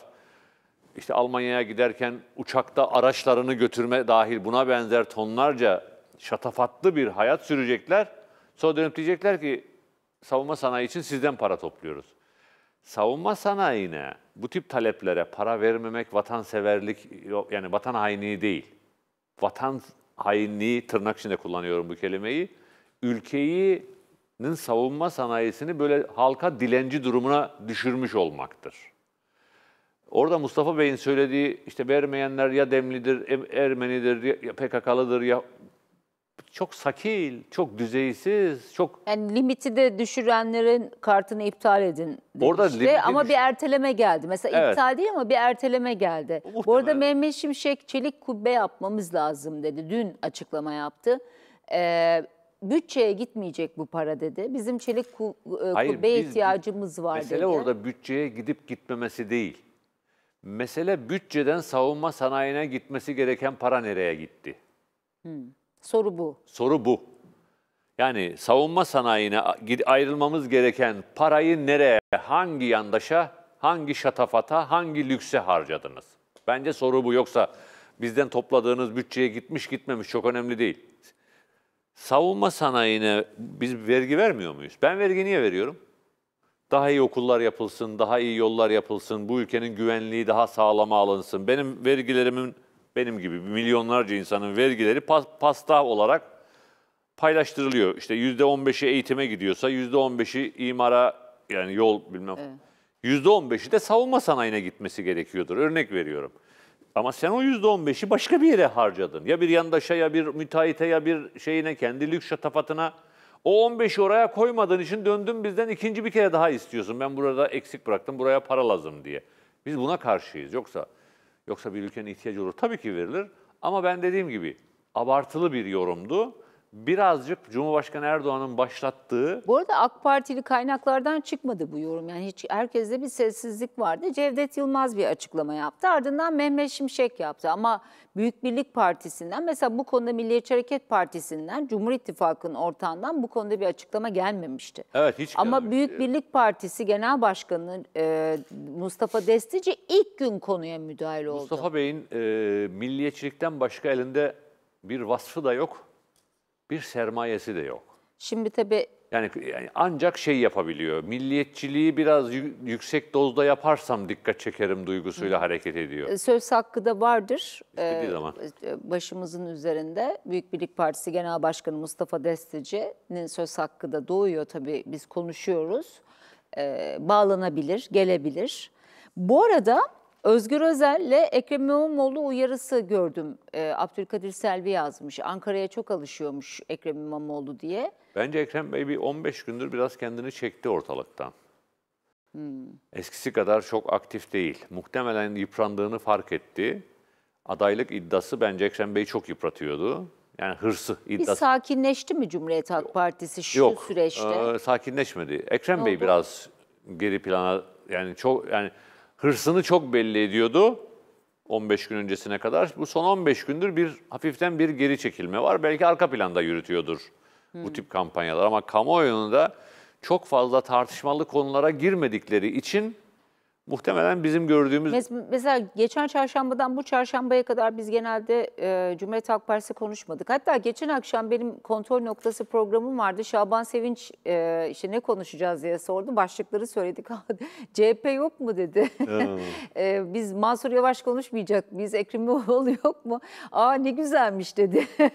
B: İşte Almanya'ya giderken uçakta araçlarını götürme dahil buna benzer tonlarca şatafatlı bir hayat sürecekler. Sonra dönüp diyecekler ki savunma sanayi için sizden para topluyoruz. Savunma sanayine bu tip taleplere para vermemek vatanseverlik yani vatan hainliği değil. Vatan hainliği tırnak içinde kullanıyorum bu kelimeyi. Ülkeyi savunma sanayisini böyle halka dilenci durumuna düşürmüş olmaktır. Orada Mustafa Bey'in söylediği işte vermeyenler ya Demlidir, Ermenidir, ya PKK'lıdır ya çok sakil, çok düzeysiz, çok...
A: Yani limiti de düşürenlerin kartını iptal edin Orada işte ama düş... bir erteleme geldi. Mesela evet. iptal değil ama bir erteleme geldi. Muhtemelen. Bu arada Mehmet Şimşek çelik kubbe yapmamız lazım dedi. Dün açıklama yaptı. Ee, bütçeye gitmeyecek bu para dedi. Bizim çelik ku, e, Hayır, kubbe biz- ihtiyacımız var Mesele dedi. orada
B: bütçeye gidip gitmemesi değil. Mesele bütçeden savunma sanayine gitmesi gereken para nereye gitti?
A: Hmm. Soru bu.
B: Soru bu. Yani savunma sanayine ayrılmamız gereken parayı nereye, hangi yandaşa, hangi şatafata, hangi lükse harcadınız? Bence soru bu. Yoksa bizden topladığınız bütçeye gitmiş gitmemiş çok önemli değil savunma sanayine biz vergi vermiyor muyuz? Ben vergi niye veriyorum? Daha iyi okullar yapılsın, daha iyi yollar yapılsın, bu ülkenin güvenliği daha sağlama alınsın. Benim vergilerimin, benim gibi milyonlarca insanın vergileri pas, pasta olarak paylaştırılıyor. İşte %15'i eğitime gidiyorsa %15'i imara yani yol bilmem. Evet. %15'i de savunma sanayine gitmesi gerekiyordur. Örnek veriyorum. Ama sen o %15'i başka bir yere harcadın. Ya bir yandaşa ya bir müteahhite ya bir şeyine kendi lüks şatafatına. O 15'i oraya koymadığın için döndün bizden ikinci bir kere daha istiyorsun. Ben burada eksik bıraktım buraya para lazım diye. Biz buna karşıyız. Yoksa yoksa bir ülkenin ihtiyacı olur. Tabii ki verilir. Ama ben dediğim gibi abartılı bir yorumdu birazcık Cumhurbaşkanı Erdoğan'ın başlattığı...
A: Bu arada AK Partili kaynaklardan çıkmadı bu yorum. Yani hiç herkeste bir sessizlik vardı. Cevdet Yılmaz bir açıklama yaptı. Ardından Mehmet Şimşek yaptı. Ama Büyük Birlik Partisi'nden mesela bu konuda Milliyetçi Hareket Partisi'nden Cumhur İttifakı'nın ortağından bu konuda bir açıklama gelmemişti.
B: Evet hiç Ama Büyük Birlik
A: Partisi Genel Başkanı e, Mustafa Destici ilk gün konuya müdahil oldu. Mustafa
B: Bey'in e, milliyetçilikten başka elinde bir vasfı da yok bir sermayesi de yok.
A: Şimdi tabii
B: yani, yani ancak şey yapabiliyor. Milliyetçiliği biraz yüksek dozda yaparsam dikkat çekerim duygusuyla hareket ediyor. E,
A: söz hakkı da vardır. İstediği ee, zaman. E, başımızın üzerinde Büyük Birlik Partisi Genel Başkanı Mustafa Destici'nin söz hakkı da doğuyor tabii. Biz konuşuyoruz. Ee, bağlanabilir, gelebilir. Bu arada Özgür Özel'le Ekrem İmamoğlu uyarısı gördüm. E, Abdülkadir Selvi yazmış. Ankara'ya çok alışıyormuş Ekrem İmamoğlu diye.
B: Bence Ekrem Bey bir 15 gündür biraz kendini çekti ortalıktan. Hmm. Eskisi kadar çok aktif değil. Muhtemelen yıprandığını fark etti. Adaylık iddiası bence Ekrem Bey çok yıpratıyordu. Yani hırsı iddiası. Bir
A: sakinleşti mi Cumhuriyet Halk Partisi şu Yok, süreçte? Yok,
B: ee, sakinleşmedi. Ekrem ne Bey oldu? biraz geri plana yani çok yani hırsını çok belli ediyordu 15 gün öncesine kadar. Bu son 15 gündür bir hafiften bir geri çekilme var. Belki arka planda yürütüyordur hmm. bu tip kampanyalar ama kamuoyunu da çok fazla tartışmalı konulara girmedikleri için muhtemelen bizim gördüğümüz...
A: mesela geçen çarşambadan bu çarşambaya kadar biz genelde e, Cumhuriyet Halk Partisi konuşmadık. Hatta geçen akşam benim kontrol noktası programım vardı. Şaban Sevinç e, işte ne konuşacağız diye sordu. Başlıkları söyledik. *laughs* CHP yok mu dedi. *laughs* e, biz Mansur Yavaş konuşmayacak. Biz Ekrem İmamoğlu yok mu? Aa ne güzelmiş dedi. *laughs*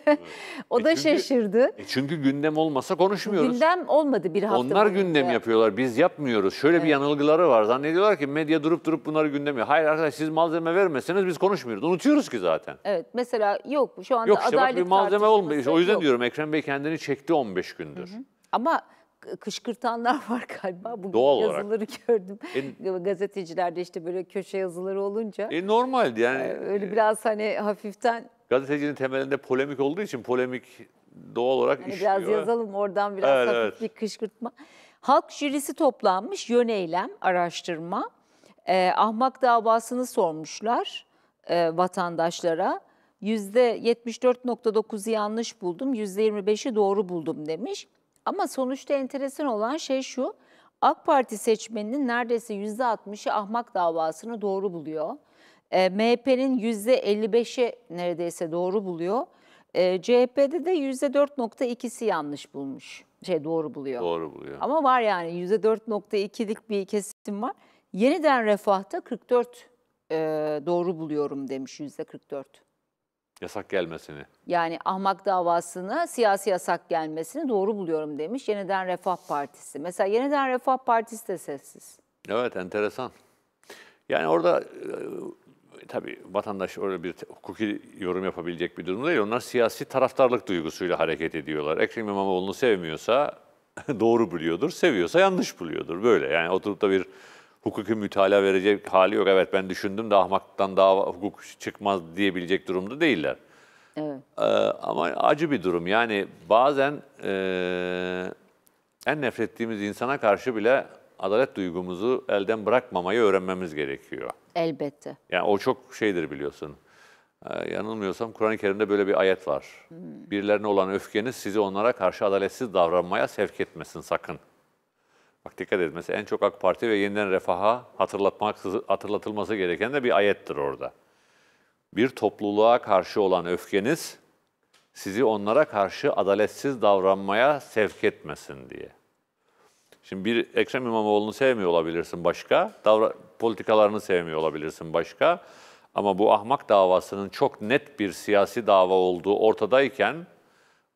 A: o e da çünkü, şaşırdı.
B: E çünkü gündem olmasa konuşmuyoruz.
A: Gündem olmadı bir hafta. Onlar
B: gündem yapıyorlar. Biz yapmıyoruz. Şöyle evet. bir yanılgıları var. Zannediyorlar ki medya durup durup bunları gündemiyor. Hayır arkadaş siz malzeme vermeseniz biz konuşmuyoruz. Unutuyoruz ki zaten.
A: Evet mesela yok şu anda yok işte adaylık bak bir malzeme
B: olmuyor. İşte o yüzden yok. diyorum Ekrem Bey kendini çekti 15 gündür. Hı hı.
A: Ama kışkırtanlar *laughs* var galiba. Bugün Doğal yazıları olarak. gördüm. E, *laughs* Gazetecilerde işte böyle köşe yazıları olunca.
B: E normaldi yani. Ee, öyle e,
A: biraz hani hafiften.
B: Gazetecinin temelinde polemik olduğu için polemik doğal olarak yani işliyor. Biraz yazalım
A: oradan biraz evet, hafif evet. bir kışkırtma. Halk jürisi toplanmış, yöneylem, araştırma. E, ahmak davasını sormuşlar e, vatandaşlara. %74.9'u yanlış buldum, %25'i doğru buldum demiş. Ama sonuçta enteresan olan şey şu, AK Parti seçmeninin neredeyse %60'ı ahmak davasını doğru buluyor. E, MHP'nin %55'i neredeyse doğru buluyor. E, ee, CHP'de de %4.2'si yanlış bulmuş. Şey doğru buluyor. Doğru buluyor. Ama var yani %4.2'lik bir kesim var. Yeniden refahta 44 e, doğru buluyorum demiş yüzde 44. Yasak gelmesini. Yani ahmak davasını siyasi yasak gelmesini doğru buluyorum demiş Yeniden Refah Partisi. Mesela Yeniden Refah Partisi de sessiz.
B: Evet enteresan. Yani orada e, tabii vatandaş öyle bir hukuki yorum yapabilecek bir durum değil. Onlar siyasi taraftarlık duygusuyla hareket ediyorlar. Ekrem İmamoğlu'nu sevmiyorsa *laughs* doğru buluyordur, seviyorsa yanlış buluyordur. Böyle yani oturup da bir hukuki mütalaa verecek hali yok. Evet ben düşündüm de ahmaktan daha hukuk çıkmaz diyebilecek durumda değiller. Evet. Ee, ama acı bir durum. Yani bazen e, en ettiğimiz insana karşı bile adalet duygumuzu elden bırakmamayı öğrenmemiz gerekiyor.
A: Elbette.
B: Yani o çok şeydir biliyorsun. Ee, yanılmıyorsam Kur'an-ı Kerim'de böyle bir ayet var. Hmm. Birilerine olan öfkeniz sizi onlara karşı adaletsiz davranmaya sevk etmesin sakın. Bak dikkat edin mesela en çok AK Parti ve yeniden refaha hatırlatmak, hatırlatılması gereken de bir ayettir orada. Bir topluluğa karşı olan öfkeniz sizi onlara karşı adaletsiz davranmaya sevk etmesin diye. Şimdi bir Ekrem İmamoğlu'nu sevmiyor olabilirsin başka, davra- politikalarını sevmiyor olabilirsin başka. Ama bu ahmak davasının çok net bir siyasi dava olduğu ortadayken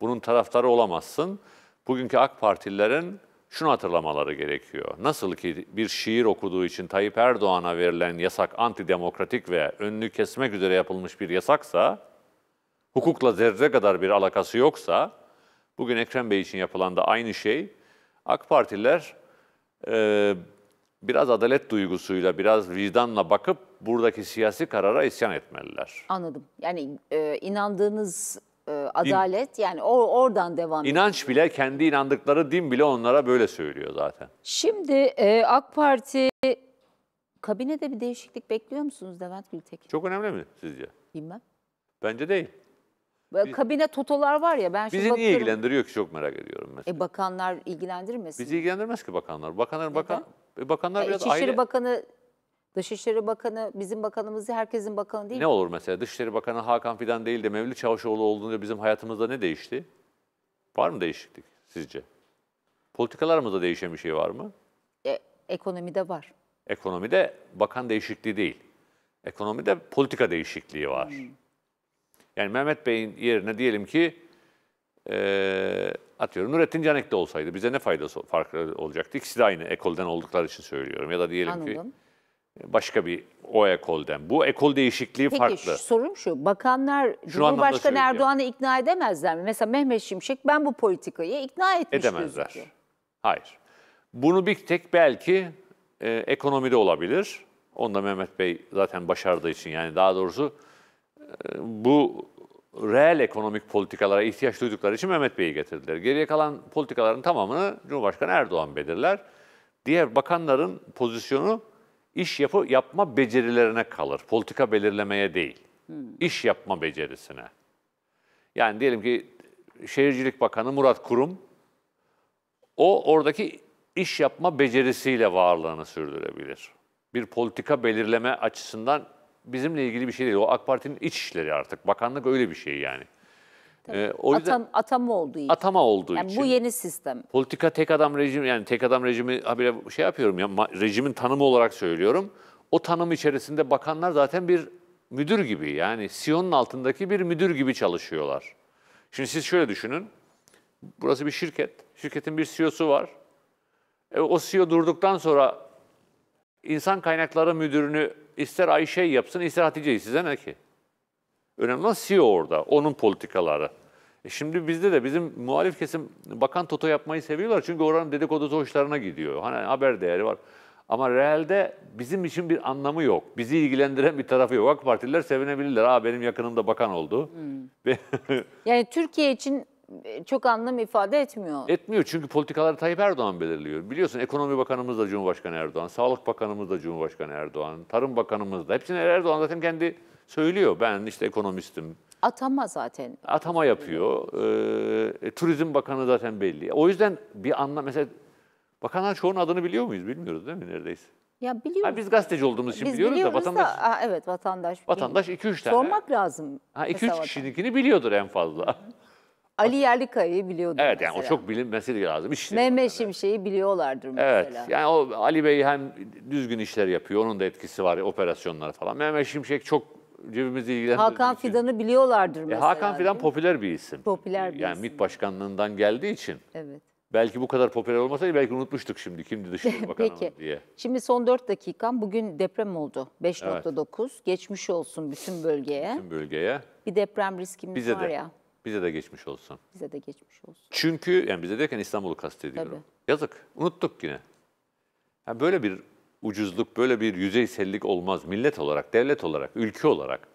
B: bunun taraftarı olamazsın. Bugünkü AK Partililerin şunu hatırlamaları gerekiyor. Nasıl ki bir şiir okuduğu için Tayyip Erdoğan'a verilen yasak antidemokratik ve önünü kesmek üzere yapılmış bir yasaksa, hukukla zerre kadar bir alakası yoksa, bugün Ekrem Bey için yapılan da aynı şey, AK Partililer e, biraz adalet duygusuyla, biraz vicdanla bakıp buradaki siyasi karara isyan etmeliler.
A: Anladım. Yani e, inandığınız adalet yani or, oradan devam
B: ediyor. İnanç bile kendi inandıkları din bile onlara böyle söylüyor zaten.
A: Şimdi e, AK Parti kabinede bir değişiklik bekliyor musunuz Levent Gültekin?
B: Çok önemli mi sizce? Bilmem. Bence değil.
A: Biz, kabine totolar var ya ben şimdi Bizi niye
B: ilgilendiriyor ki çok merak ediyorum
A: mesela. E bakanlar ilgilendirmesin.
B: Bizi ilgilendirmez ki bakanlar. Bakanlar bakan e, bakanlar biraz İçişleri aile
A: Bakanı Dışişleri Bakanı, bizim bakanımız herkesin bakanı değil Ne
B: olur mesela? Dışişleri Bakanı Hakan Fidan değil de Mevlüt Çavuşoğlu olduğunda bizim hayatımızda ne değişti? Var mı değişiklik sizce? Politikalarımızda değişen bir şey var mı?
A: E, ekonomide var.
B: Ekonomide bakan değişikliği değil. Ekonomide politika değişikliği var. Hmm. Yani Mehmet Bey'in yerine diyelim ki e, atıyorum Nurettin Canek de olsaydı bize ne faydası farklı olacaktı? İkisi de aynı ekolden oldukları için söylüyorum. Ya da diyelim Anladım. ki başka bir o ekolden. Bu ekol değişikliği Peki, farklı. Peki
A: sorum şu, bakanlar şu Cumhurbaşkanı Erdoğan'ı ikna edemezler mi? Mesela Mehmet Şimşek ben bu politikayı ikna etmiş Edemezler. Gözüküyor.
B: Hayır. Bunu bir tek belki e, ekonomide olabilir. Onu da Mehmet Bey zaten başardığı için yani daha doğrusu e, bu reel ekonomik politikalara ihtiyaç duydukları için Mehmet Bey'i getirdiler. Geriye kalan politikaların tamamını Cumhurbaşkanı Erdoğan belirler. Diğer bakanların pozisyonu iş yapı yapma becerilerine kalır. Politika belirlemeye değil. Hmm. İş yapma becerisine. Yani diyelim ki Şehircilik Bakanı Murat Kurum o oradaki iş yapma becerisiyle varlığını sürdürebilir. Bir politika belirleme açısından bizimle ilgili bir şey değil. O AK Parti'nin iç işleri artık. Bakanlık öyle bir şey yani. Ee, o yüzden
A: Atam, atama olduğu için.
B: atama olduğu yani
A: için. Bu yeni sistem.
B: Politika tek adam rejimi yani tek adam rejimi habire şey yapıyorum ya rejimin tanımı olarak söylüyorum. O tanım içerisinde bakanlar zaten bir müdür gibi yani Siyon'un e altındaki bir müdür gibi çalışıyorlar. Şimdi siz şöyle düşünün. Burası bir şirket. Şirketin bir CEO'su var. E, o CEO durduktan sonra insan kaynakları müdürünü ister Ayşe yapsın ister Hatice'yi size ne ki? Önemli olan CEO orada, onun politikaları. E şimdi bizde de bizim muhalif kesim bakan toto yapmayı seviyorlar çünkü oranın dedikodusu hoşlarına gidiyor. Hani haber değeri var. Ama realde bizim için bir anlamı yok. Bizi ilgilendiren bir tarafı yok. AK Partililer sevinebilirler. Aa benim yakınım da bakan oldu. Hmm.
A: *laughs* yani Türkiye için e, çok anlam ifade etmiyor.
B: Etmiyor çünkü politikaları Tayyip Erdoğan belirliyor. Biliyorsun ekonomi bakanımız da Cumhurbaşkanı Erdoğan, sağlık bakanımız da Cumhurbaşkanı Erdoğan, tarım bakanımız da. Hepsini Erdoğan zaten kendi söylüyor. Ben işte ekonomistim.
A: Atama zaten.
B: Atama yapıyor. Ee, e, Turizm Bakanı zaten belli. O yüzden bir anlam mesela bakanlar çoğunun adını biliyor muyuz? Bilmiyoruz değil mi neredeyse?
A: Ya biliyoruz. Ha, biz
B: gazeteci olduğumuz için Biz biliyoruz, biliyoruz da vatandaş. Da,
A: aa, evet vatandaş. Vatandaş 2-3 tane. Sormak lazım.
B: Ha 2-3 kişininkini biliyordur en fazla. Hı.
A: Ali Yerlikaya'yı biliyordur. Evet mesela. yani o çok
B: bilinmesi lazım. İşte Mehmet
A: Şimşek'i biliyorlardır mesela. Evet yani
B: o Ali Bey hem düzgün işler yapıyor, onun da etkisi var operasyonlara falan. Mehmet Şimşek çok cebimizi ilgilendirdiği
A: Hakan Fidan'ı biliyorlardır e, mesela. E, Hakan Fidan
B: popüler bir isim.
A: Popüler bir yani isim.
B: MİT başkanlığından geldiği için. Evet. Belki bu kadar popüler olmasaydı belki unutmuştuk şimdi kimdi *laughs* Dışişleri Bakanı Peki. diye.
A: Şimdi son 4 dakikam. Bugün deprem oldu. 5.9. Evet. Geçmiş olsun bütün bölgeye. Bütün bölgeye. Bir deprem riskimiz bize var de, ya.
B: Bize de geçmiş olsun.
A: Bize de geçmiş olsun.
B: Çünkü yani bize derken İstanbul'u kastediyorum. Tabii. Yazık. Unuttuk yine. Yani böyle bir ucuzluk, böyle bir yüzeysellik olmaz millet olarak, devlet olarak, ülke olarak.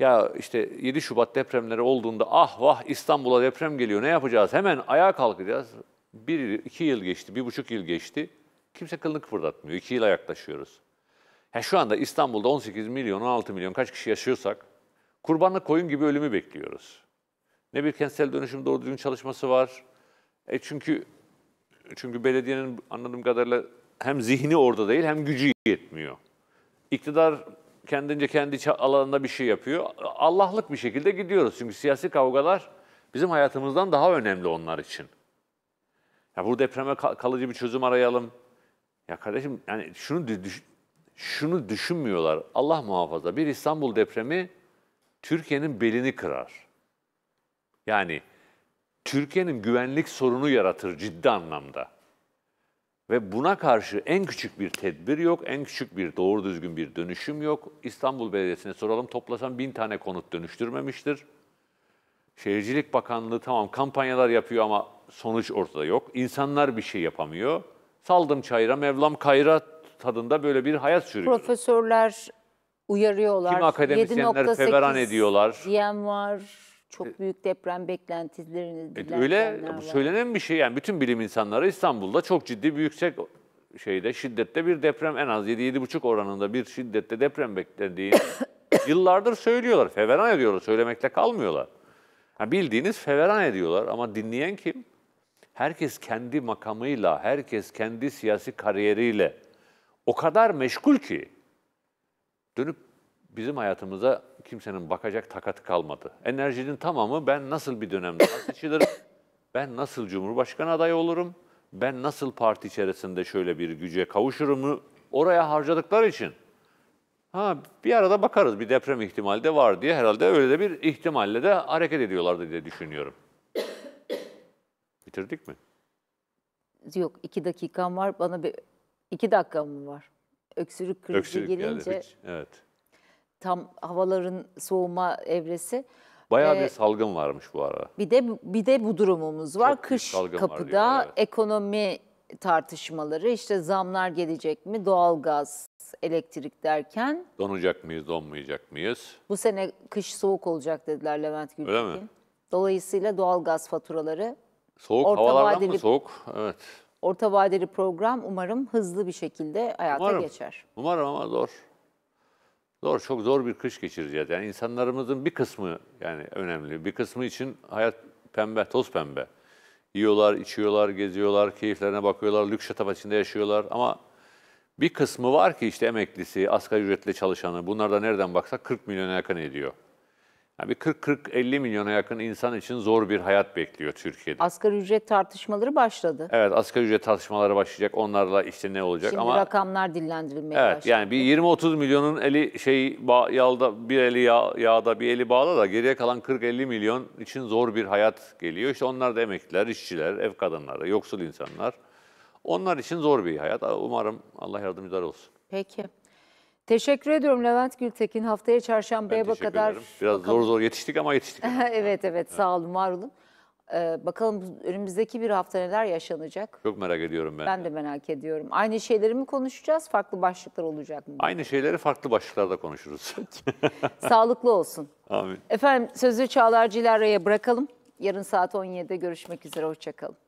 B: Ya işte 7 Şubat depremleri olduğunda ah vah İstanbul'a deprem geliyor ne yapacağız? Hemen ayağa kalkacağız. Bir, iki yıl geçti, bir buçuk yıl geçti. Kimse kılını kıpırdatmıyor. İki yıla yaklaşıyoruz. Ya şu anda İstanbul'da 18 milyon, 16 milyon kaç kişi yaşıyorsak kurbanlık koyun gibi ölümü bekliyoruz. Ne bir kentsel dönüşüm doğru düzgün çalışması var. E çünkü çünkü belediyenin anladığım kadarıyla hem zihni orada değil hem gücü yetmiyor. İktidar kendince kendi alanında bir şey yapıyor. Allah'lık bir şekilde gidiyoruz. Çünkü siyasi kavgalar bizim hayatımızdan daha önemli onlar için. Ya bu depreme kalıcı bir çözüm arayalım. Ya kardeşim yani şunu şunu düşünmüyorlar. Allah muhafaza bir İstanbul depremi Türkiye'nin belini kırar. Yani Türkiye'nin güvenlik sorunu yaratır ciddi anlamda. Ve buna karşı en küçük bir tedbir yok, en küçük bir doğru düzgün bir dönüşüm yok. İstanbul Belediyesi'ne soralım toplasan bin tane konut dönüştürmemiştir. Şehircilik Bakanlığı tamam kampanyalar yapıyor ama sonuç ortada yok. İnsanlar bir şey yapamıyor. Saldım çayıra, Mevlam kayra tadında böyle bir hayat sürüyor.
A: Profesörler uyarıyorlar. Kim akademisyenler feveran ediyorlar. Diyen var. Çok e, büyük deprem beklentileriniz. Evet, öyle bu
B: söylenen bir şey yani bütün bilim insanları İstanbul'da çok ciddi bir yüksek şeyde şiddette bir deprem en az 7-7,5 oranında bir şiddette deprem beklediği *coughs* yıllardır söylüyorlar. Feveran ediyorlar. Söylemekle kalmıyorlar. Yani bildiğiniz feveran ediyorlar ama dinleyen kim? Herkes kendi makamıyla, herkes kendi siyasi kariyeriyle o kadar meşgul ki dönüp bizim hayatımıza kimsenin bakacak takatı kalmadı. Enerjinin tamamı ben nasıl bir dönemde seçilirim, *coughs* ben nasıl cumhurbaşkanı adayı olurum, ben nasıl parti içerisinde şöyle bir güce kavuşurumu oraya harcadıkları için. Ha bir arada bakarız bir deprem ihtimali de var diye herhalde öyle de bir ihtimalle de hareket ediyorlardı diye düşünüyorum. *coughs* Bitirdik mi?
A: Yok iki dakikam var bana bir iki dakikam mı var? Öksürük krizi Öksürük gelince. Yani hiç, evet tam havaların soğuma evresi. Bayağı ee, bir
B: salgın varmış bu ara.
A: Bir de bir de bu durumumuz var. Çok Kış kapıda var diyor, ekonomi tartışmaları işte zamlar gelecek mi doğalgaz, elektrik derken.
B: Donacak mıyız, donmayacak mıyız?
A: Bu sene kış soğuk olacak dediler Levent Gültekin. Öyle mi? Dolayısıyla doğalgaz faturaları.
B: Soğuk orta havalardan vadeli, mı soğuk? Evet.
A: Orta vadeli program umarım hızlı bir şekilde hayata umarım, geçer.
B: Umarım ama zor. Zor, çok zor bir kış geçireceğiz. Yani insanlarımızın bir kısmı yani önemli. Bir kısmı için hayat pembe, toz pembe. Yiyorlar, içiyorlar, geziyorlar, keyiflerine bakıyorlar, lüks şatap içinde yaşıyorlar. Ama bir kısmı var ki işte emeklisi, asgari ücretli çalışanı, bunlar da nereden baksak 40 milyona yakın ediyor. Yani bir 40-40-50 milyona yakın insan için zor bir hayat bekliyor Türkiye'de.
A: Asgari ücret tartışmaları başladı.
B: Evet asgari ücret tartışmaları başlayacak. Onlarla işte ne olacak Şimdi ama...
A: rakamlar dillendirilmeye evet,
B: başladı. Yani bir 20-30 milyonun eli şey yağda, bir eli yağ, yağda bir eli bağlı da geriye kalan 40-50 milyon için zor bir hayat geliyor. İşte onlar da emekliler, işçiler, ev kadınları, yoksul insanlar. Onlar için zor bir hayat. Umarım Allah yardımcılar olsun.
A: Peki. Teşekkür ediyorum Levent Gültekin. Haftaya çarşambaya teşekkür kadar... Ederim.
B: Biraz bakalım. zor zor yetiştik ama yetiştik.
A: *laughs* evet evet sağ olun var olun. Ee, bakalım önümüzdeki bir hafta neler yaşanacak?
B: Çok merak ediyorum ben. Ben
A: de merak ediyorum. Aynı şeyleri mi konuşacağız? Farklı başlıklar olacak mı?
B: Aynı şeyleri farklı başlıklarda konuşuruz. *laughs* Sağlıklı olsun. Amin.
A: Efendim sözü Çağlar Cilara'ya bırakalım. Yarın saat 17'de görüşmek üzere. Hoşçakalın.